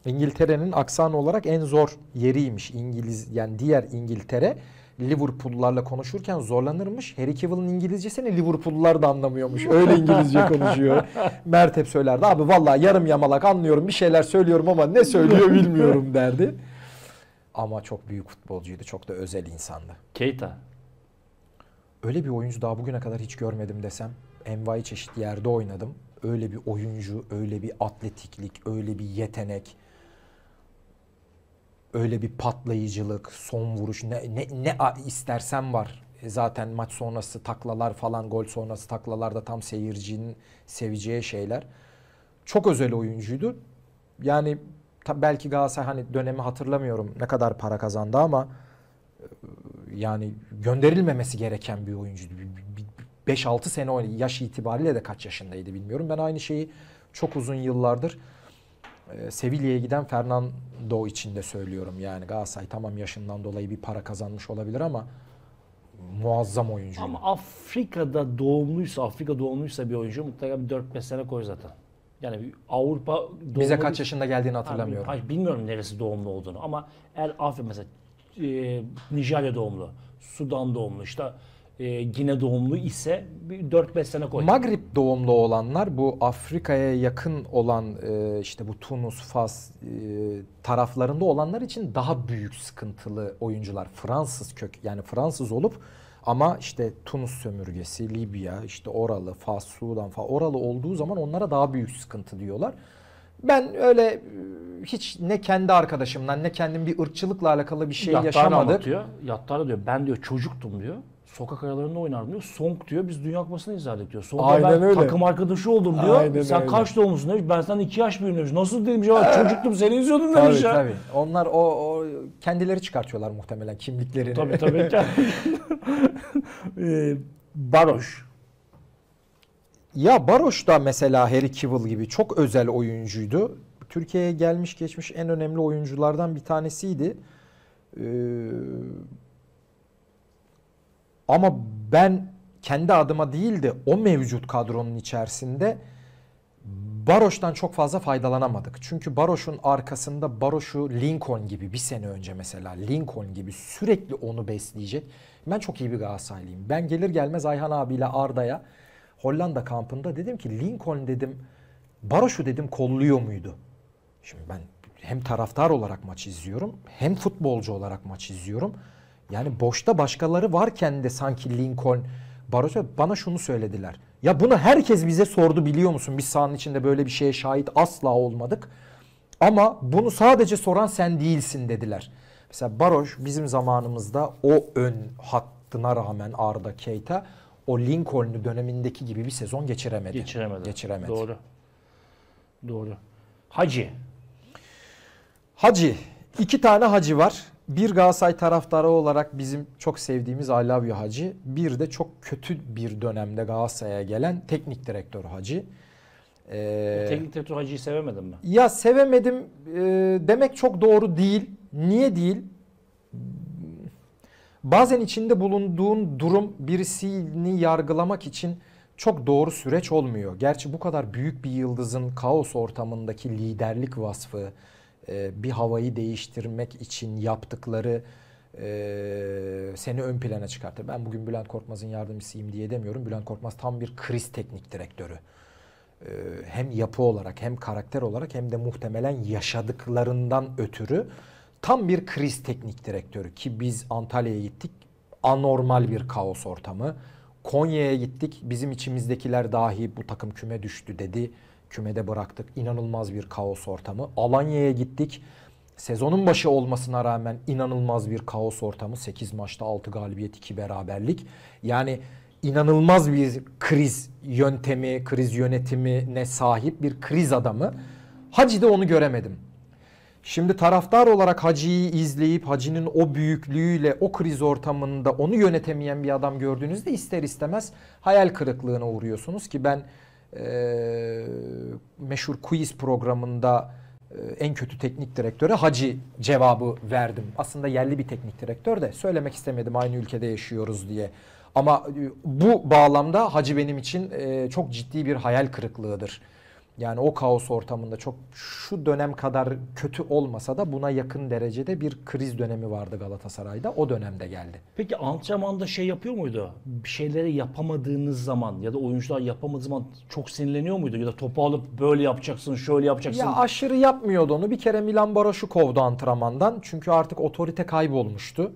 S2: İngiltere'nin aksanı olarak en zor yeriymiş. İngiliz yani diğer İngiltere Liverpool'larla konuşurken zorlanırmış. Harry Cavill'ın İngilizcesini Liverpoollar da anlamıyormuş. Öyle İngilizce konuşuyor. [laughs] Mert hep söylerdi. Abi valla yarım yamalak anlıyorum bir şeyler söylüyorum ama ne söylüyor bilmiyorum derdi. [laughs] Ama çok büyük futbolcuydu. Çok da özel insandı. Keita öyle bir oyuncu daha bugüne kadar hiç görmedim desem envai çeşit yerde oynadım. Öyle bir oyuncu, öyle bir atletiklik, öyle bir yetenek, öyle bir patlayıcılık, son vuruş ne, ne, ne istersen var. E, zaten maç sonrası taklalar falan, gol sonrası taklalar da tam seyircinin seveceği şeyler. Çok özel oyuncuydu. Yani belki Galatasaray hani dönemi hatırlamıyorum ne kadar para kazandı ama e, yani gönderilmemesi gereken bir oyuncu. 5-6 sene oynadı. Yaş itibariyle de kaç yaşındaydı bilmiyorum. Ben aynı şeyi çok uzun yıllardır e, Sevilla'ya giden Fernando için de söylüyorum. Yani Galatasaray tamam yaşından dolayı bir para kazanmış olabilir ama muazzam oyuncu.
S1: Ama Afrika'da doğumluysa, Afrika doğumluysa bir oyuncu mutlaka bir 4-5 sene koy zaten. Yani Avrupa doğumlu... Bize kaç yaşında geldiğini hatırlamıyorum. Hayır, bilmiyorum neresi doğumlu olduğunu ama eğer Afrika mesela e, Nijerya doğumlu, Sudan doğumlu, işte e, Gine doğumlu ise 4-5 sene koy. Magrib
S2: doğumlu olanlar bu Afrika'ya yakın olan e, işte bu Tunus, Fas e, taraflarında olanlar için daha büyük sıkıntılı oyuncular. Fransız kök yani Fransız olup ama işte Tunus sömürgesi, Libya, işte oralı, Fas, Sudan falan oralı olduğu zaman onlara daha büyük sıkıntı diyorlar. Ben öyle e, hiç ne kendi arkadaşımdan ne kendim bir ırkçılıkla alakalı bir şey Yattarı yaşamadık. Anlatıyor.
S1: Yattarı diyor ben diyor çocuktum diyor. Sokak aralarında oynardım diyor. Song diyor biz Dünya Kupası'nı izlerdik diyor. Song Aynen ben öyle. takım arkadaşı oldum diyor. Aynen Sen öyle. kaç doğumlusun demiş. Ben senden iki yaş büyüğüm demiş. Nasıl demiş cevap? [laughs] çocuktum seni izliyordum tabii, demiş tabii, ya. Tabii
S2: Onlar o, o kendileri çıkartıyorlar muhtemelen kimliklerini. Tabii tabii. [laughs] ee, Baroş ya Baroş da mesela Harry Kivill gibi çok özel oyuncuydu. Türkiye'ye gelmiş geçmiş en önemli oyunculardan bir tanesiydi. Ee, ama ben kendi adıma değil de o mevcut kadronun içerisinde Baroş'tan çok fazla faydalanamadık. Çünkü Baroş'un arkasında Baroş'u Lincoln gibi bir sene önce mesela Lincoln gibi sürekli onu besleyecek. Ben çok iyi bir Galatasaraylıyım. Ben gelir gelmez Ayhan abiyle Arda'ya Hollanda kampında dedim ki Lincoln dedim Baroş'u dedim kolluyor muydu? Şimdi ben hem taraftar olarak maç izliyorum hem futbolcu olarak maç izliyorum. Yani boşta başkaları varken de sanki Lincoln Baroş bana şunu söylediler. Ya bunu herkes bize sordu biliyor musun? Biz sahanın içinde böyle bir şeye şahit asla olmadık. Ama bunu sadece soran sen değilsin dediler. Mesela Baroş bizim zamanımızda o ön hattına rağmen Arda Keita o Lincoln'lu dönemindeki gibi bir sezon geçiremedi. Geçiremedi. Geçiremedi. Doğru. Doğru. Hacı. Hacı. İki tane hacı var. Bir Galatasaray taraftarı olarak bizim çok sevdiğimiz I Love You Hacı. Bir de çok kötü bir dönemde Galatasaray'a gelen teknik direktör Hacı. Ee, teknik direktör Hacı'yı sevemedin mi? Ya sevemedim e, demek çok doğru değil. Niye değil? Bazen içinde bulunduğun durum birisini yargılamak için çok doğru süreç olmuyor. Gerçi bu kadar büyük bir yıldızın kaos ortamındaki liderlik vasfı, e, bir havayı değiştirmek için yaptıkları e, seni ön plana çıkartır. Ben bugün Bülent Korkmaz'ın yardımcısıyım diye demiyorum. Bülent Korkmaz tam bir kriz teknik direktörü. E, hem yapı olarak hem karakter olarak hem de muhtemelen yaşadıklarından ötürü Tam bir kriz teknik direktörü ki biz Antalya'ya gittik anormal bir kaos ortamı. Konya'ya gittik bizim içimizdekiler dahi bu takım küme düştü dedi. Kümede bıraktık inanılmaz bir kaos ortamı. Alanya'ya gittik sezonun başı olmasına rağmen inanılmaz bir kaos ortamı. 8 maçta 6 galibiyet 2 beraberlik. Yani inanılmaz bir kriz yöntemi, kriz yönetimine sahip bir kriz adamı. Hacı'da onu göremedim. Şimdi taraftar olarak Hacı'yı izleyip Hacı'nın o büyüklüğüyle o kriz ortamında onu yönetemeyen bir adam gördüğünüzde ister istemez hayal kırıklığına uğruyorsunuz ki ben e, meşhur quiz programında e, en kötü teknik direktöre Hacı cevabı verdim. Aslında yerli bir teknik direktör de söylemek istemedim aynı ülkede yaşıyoruz diye. Ama bu bağlamda Hacı benim için e, çok ciddi bir hayal kırıklığıdır. Yani o kaos ortamında çok şu dönem kadar kötü olmasa da buna yakın derecede bir kriz dönemi vardı Galatasaray'da. O dönemde geldi. Peki antrenmanda şey yapıyor muydu? Bir şeyleri yapamadığınız zaman ya da oyuncular yapamadığı zaman çok sinirleniyor muydu? Ya da topu alıp böyle yapacaksın, şöyle yapacaksın. Ya aşırı yapmıyordu onu. Bir kere Milan Baroş'u kovdu antrenmandan. Çünkü artık otorite kaybolmuştu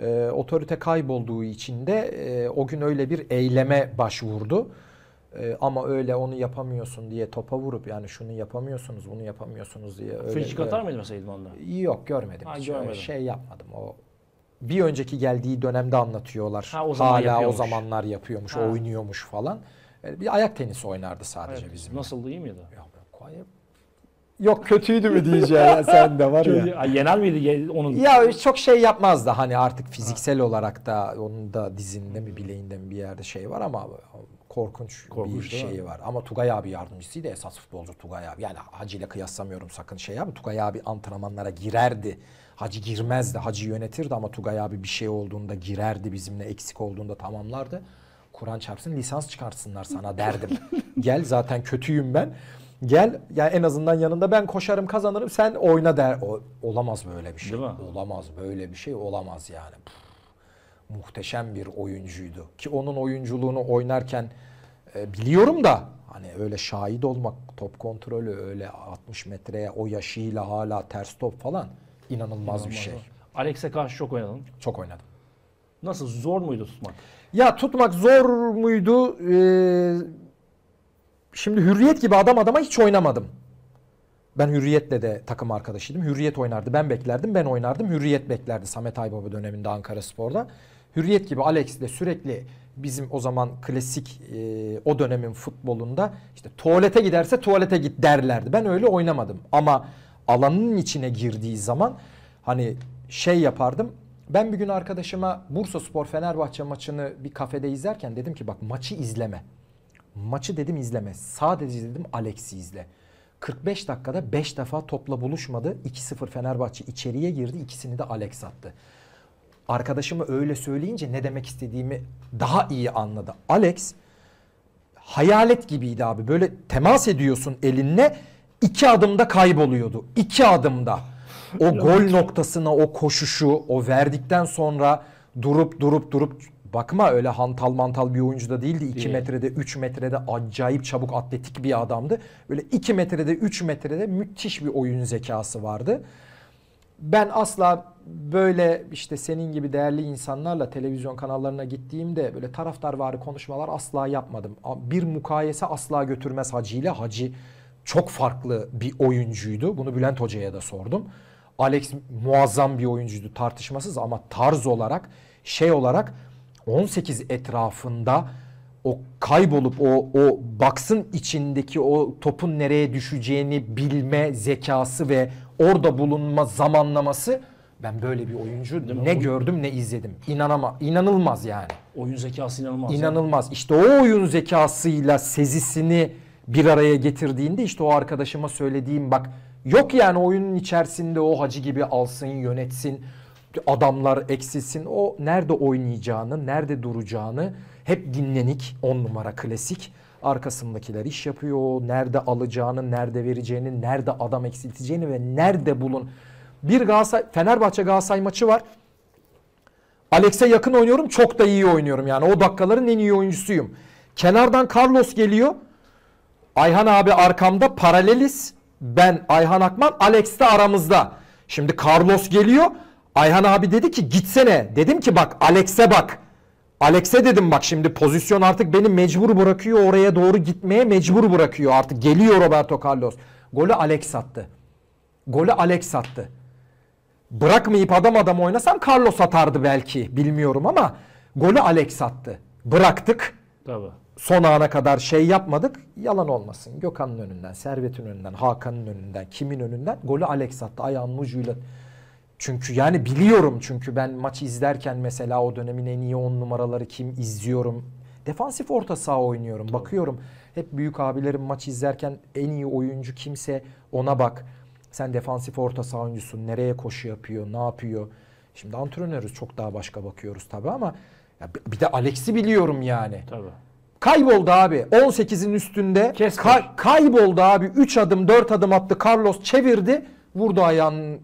S2: e, otorite kaybolduğu için de e, o gün öyle bir eyleme başvurdu e, ama öyle onu yapamıyorsun diye topa vurup yani şunu yapamıyorsunuz bunu yapamıyorsunuz diye öyle Free atar mıydı mesela İdman'da? Yok görmedim. Ha, hiç. görmedim. şey yapmadım. O bir önceki geldiği dönemde anlatıyorlar. Ha, o zaman Hala yapıyormuş. o zamanlar yapıyormuş, Ha. oynuyormuş falan. Ee, bir ayak tenisi oynardı sadece Evet. bizim. Nasıldı iyi miydi? Yok, hayır. Yok kötüydü mü diyeceğim sen de var ya. Ay, Yener miydi onun? Ya çok şey yapmazdı hani artık fiziksel olarak da onun da dizinde mi bileğinde mi bir yerde şey var ama korkunç, korkunç bir şeyi var. Ama Tugay abi yardımcısıydı esas futbolcu Tugay abi. Yani Hacı ile kıyaslamıyorum sakın şey abi. Tugay abi antrenmanlara girerdi. Hacı girmezdi. Hacı yönetirdi ama Tugay abi bir şey olduğunda girerdi bizimle eksik olduğunda tamamlardı. Kur'an çarpsın lisans çıkartsınlar sana derdim. [laughs] Gel zaten kötüyüm ben. Gel ya yani en azından yanında ben koşarım kazanırım sen oyna der. O, olamaz böyle bir şey. Olamaz böyle bir şey olamaz yani. Puh muhteşem bir oyuncuydu. Ki onun oyunculuğunu oynarken e, biliyorum da hani öyle şahit olmak top kontrolü öyle 60 metreye o yaşıyla hala ters top falan inanılmaz, inanılmaz bir şey.
S1: Alex'e karşı çok oynadın. Çok oynadım.
S2: Nasıl zor muydu tutmak? Ya tutmak zor muydu? Ee, şimdi Hürriyet gibi adam adama hiç oynamadım. Ben Hürriyet'le de takım arkadaşıydım. Hürriyet oynardı. Ben beklerdim. Ben oynardım. Hürriyet beklerdi. Samet Aybaba döneminde Ankara Spor'da. Hürriyet gibi Alex de sürekli bizim o zaman klasik e, o dönemin futbolunda işte tuvalete giderse tuvalete git derlerdi. Ben öyle oynamadım ama alanın içine girdiği zaman hani şey yapardım. Ben bir gün arkadaşıma Bursa Spor Fenerbahçe maçını bir kafede izlerken dedim ki bak maçı izleme. Maçı dedim izleme. Sadece dedim Alex'i izle. 45 dakikada 5 defa topla buluşmadı. 2-0 Fenerbahçe içeriye girdi. ikisini de Alex attı arkadaşımı öyle söyleyince ne demek istediğimi daha iyi anladı. Alex hayalet gibiydi abi. Böyle temas ediyorsun elinle iki adımda kayboluyordu. İki adımda. O gol noktasına o koşuşu o verdikten sonra durup durup durup bakma öyle hantal mantal bir oyuncu da değildi. 2 metrede 3 metrede acayip çabuk atletik bir adamdı. Böyle 2 metrede 3 metrede müthiş bir oyun zekası vardı. Ben asla böyle işte senin gibi değerli insanlarla televizyon kanallarına gittiğimde böyle taraftarvari konuşmalar asla yapmadım. Bir mukayese asla götürmez Hacı ile. Hacı çok farklı bir oyuncuydu. Bunu Bülent Hoca'ya da sordum. Alex muazzam bir oyuncuydu tartışmasız ama tarz olarak şey olarak 18 etrafında o kaybolup o o baksın içindeki o topun nereye düşeceğini bilme zekası ve orada bulunma zamanlaması ben böyle bir oyuncu Değil ne oyun... gördüm ne izledim. İnanama, inanılmaz yani. Oyun zekası inanılmaz. İnanılmaz. Yani. İşte o oyun zekasıyla sezisini bir araya getirdiğinde işte o arkadaşıma söylediğim bak yok yani oyunun içerisinde o hacı gibi alsın, yönetsin, adamlar eksilsin. O nerede oynayacağını, nerede duracağını hep dinlenik, on numara klasik arkasındakiler iş yapıyor. Nerede alacağını, nerede vereceğini, nerede adam eksilteceğini ve nerede bulun bir Galatasaray, Fenerbahçe Galatasaray maçı var. Alex'e yakın oynuyorum. Çok da iyi oynuyorum yani. O dakikaların en iyi oyuncusuyum. Kenardan Carlos geliyor. Ayhan abi arkamda paraleliz. Ben Ayhan Akman, Alex de aramızda. Şimdi Carlos geliyor. Ayhan abi dedi ki gitsene. Dedim ki bak Alex'e bak. Alex'e dedim bak şimdi pozisyon artık beni mecbur bırakıyor. Oraya doğru gitmeye mecbur bırakıyor artık. Geliyor Roberto Carlos. Golü Alex attı. Golü Alex attı bırakmayıp adam adam oynasam Carlos atardı belki bilmiyorum ama golü Alex attı. Bıraktık. Tabii. Son ana kadar şey yapmadık. Yalan olmasın. Gökhan'ın önünden, Servet'in önünden, Hakan'ın önünden, kimin önünden? Golü Alex attı. Ayağının ucuyla. Çünkü yani biliyorum çünkü ben maçı izlerken mesela o dönemin en iyi 10 numaraları kim izliyorum. Defansif orta saha oynuyorum. Bakıyorum hep büyük abilerim maç izlerken en iyi oyuncu kimse ona bak sen defansif orta saha oyuncusun. Nereye koşu yapıyor? Ne yapıyor? Şimdi antrenörüz. Çok daha başka bakıyoruz tabii ama ya bir de Alex'i biliyorum yani. Tabii. Kayboldu abi. 18'in üstünde Kesmiş. ka- kayboldu abi. 3 adım 4 adım attı. Carlos çevirdi. Vurdu ayağın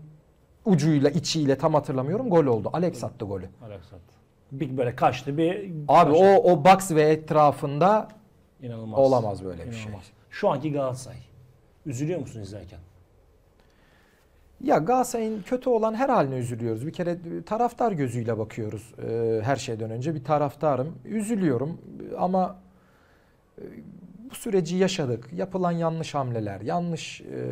S2: ucuyla içiyle tam hatırlamıyorum. Gol oldu. Alex attı golü.
S1: Alex attı. Bir böyle kaçtı bir Abi kaçtı.
S2: o o box ve etrafında
S1: İnanılmaz. olamaz böyle bir şey.
S2: Şu anki Galatasaray.
S1: Üzülüyor musun izlerken?
S2: Ya Galatasaray'ın kötü olan her haline üzülüyoruz. Bir kere taraftar gözüyle bakıyoruz e, her şeyden önce. Bir taraftarım. Üzülüyorum ama e, bu süreci yaşadık. Yapılan yanlış hamleler, yanlış e,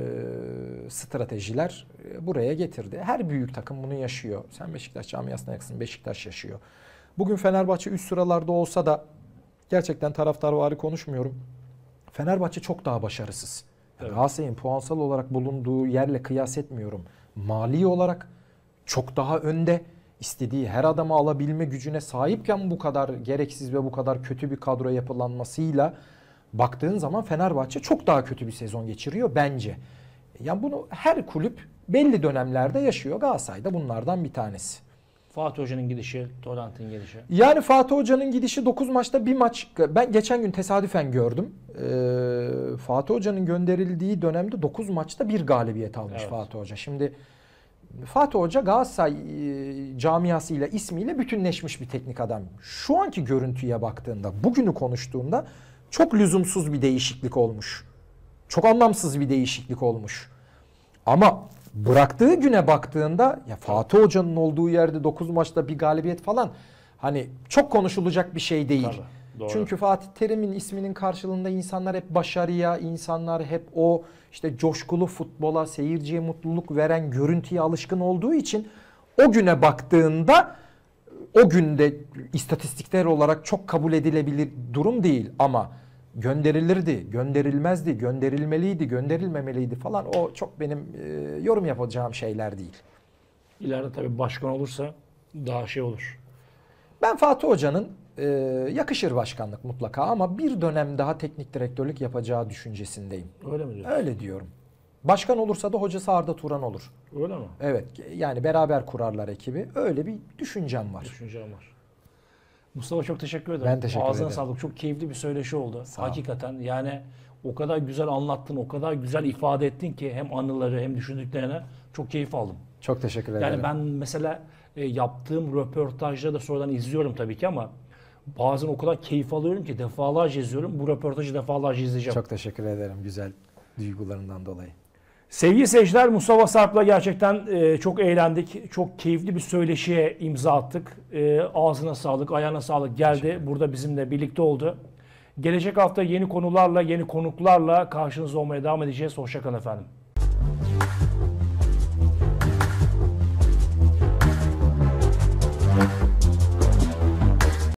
S2: stratejiler e, buraya getirdi. Her büyük takım bunu yaşıyor. Sen Beşiktaş camiasına yakın, Beşiktaş yaşıyor. Bugün Fenerbahçe üst sıralarda olsa da gerçekten taraftarvari konuşmuyorum. Fenerbahçe çok daha başarısız. Evet. Galatasaray'ın puansal olarak bulunduğu yerle kıyas etmiyorum. Mali olarak çok daha önde istediği her adamı alabilme gücüne sahipken bu kadar gereksiz ve bu kadar kötü bir kadro yapılanmasıyla baktığın zaman Fenerbahçe çok daha kötü bir sezon geçiriyor bence. Yani bunu her kulüp belli dönemlerde yaşıyor. da bunlardan bir tanesi.
S1: Fatih Hoca'nın gidişi, Torrent'in gidişi.
S2: Yani Fatih Hoca'nın gidişi 9 maçta bir maç. Ben geçen gün tesadüfen gördüm. Ee, Fatih Hoca'nın gönderildiği dönemde 9 maçta bir galibiyet almış evet. Fatih Hoca. Şimdi Fatih Hoca Galatasaray e, camiasıyla ismiyle bütünleşmiş bir teknik adam. Şu anki görüntüye baktığında, bugünü konuştuğunda çok lüzumsuz bir değişiklik olmuş. Çok anlamsız bir değişiklik olmuş. Ama bıraktığı güne baktığında ya Fatih Hoca'nın olduğu yerde 9 maçta bir galibiyet falan hani çok konuşulacak bir şey değil. Tabii. Doğru. Çünkü Fatih Terim'in isminin karşılığında insanlar hep başarıya, insanlar hep o işte coşkulu futbola, seyirciye mutluluk veren görüntüye alışkın olduğu için o güne baktığında o günde istatistikler olarak çok kabul edilebilir durum değil ama gönderilirdi, gönderilmezdi, gönderilmeliydi, gönderilmemeliydi falan o çok benim e, yorum yapacağım şeyler değil. İleride tabii başkan olursa daha şey olur. Ben Fatih Hoca'nın e, yakışır başkanlık mutlaka ama bir dönem daha teknik direktörlük yapacağı düşüncesindeyim. Öyle mi diyorsun? Öyle diyorum. Başkan olursa da hocası Arda Turan olur. Öyle mi? Evet. Yani beraber kurarlar ekibi. Öyle bir düşüncem var.
S1: Düşüncem var.
S2: Mustafa çok teşekkür ederim. Ben teşekkür Ağzına ederim.
S1: sağlık. Çok keyifli bir söyleşi oldu. Sağ Hakikaten yani o kadar güzel anlattın, o kadar güzel ifade ettin ki hem anıları hem düşündüklerine çok keyif aldım.
S2: Çok teşekkür ederim. Yani ben
S1: mesela e, yaptığım röportajları da sonradan izliyorum tabii ki ama bazen o kadar keyif alıyorum ki defalarca izliyorum. Bu röportajı defalarca izleyeceğim. Çok
S2: teşekkür ederim güzel duygularından dolayı.
S1: Sevgili seyirciler Mustafa Sarp'la gerçekten e, çok eğlendik. Çok keyifli bir söyleşiye imza attık. E, ağzına sağlık, ayağına sağlık geldi. Burada bizimle birlikte oldu. Gelecek hafta yeni konularla, yeni konuklarla karşınızda olmaya devam edeceğiz. Hoşçakalın efendim.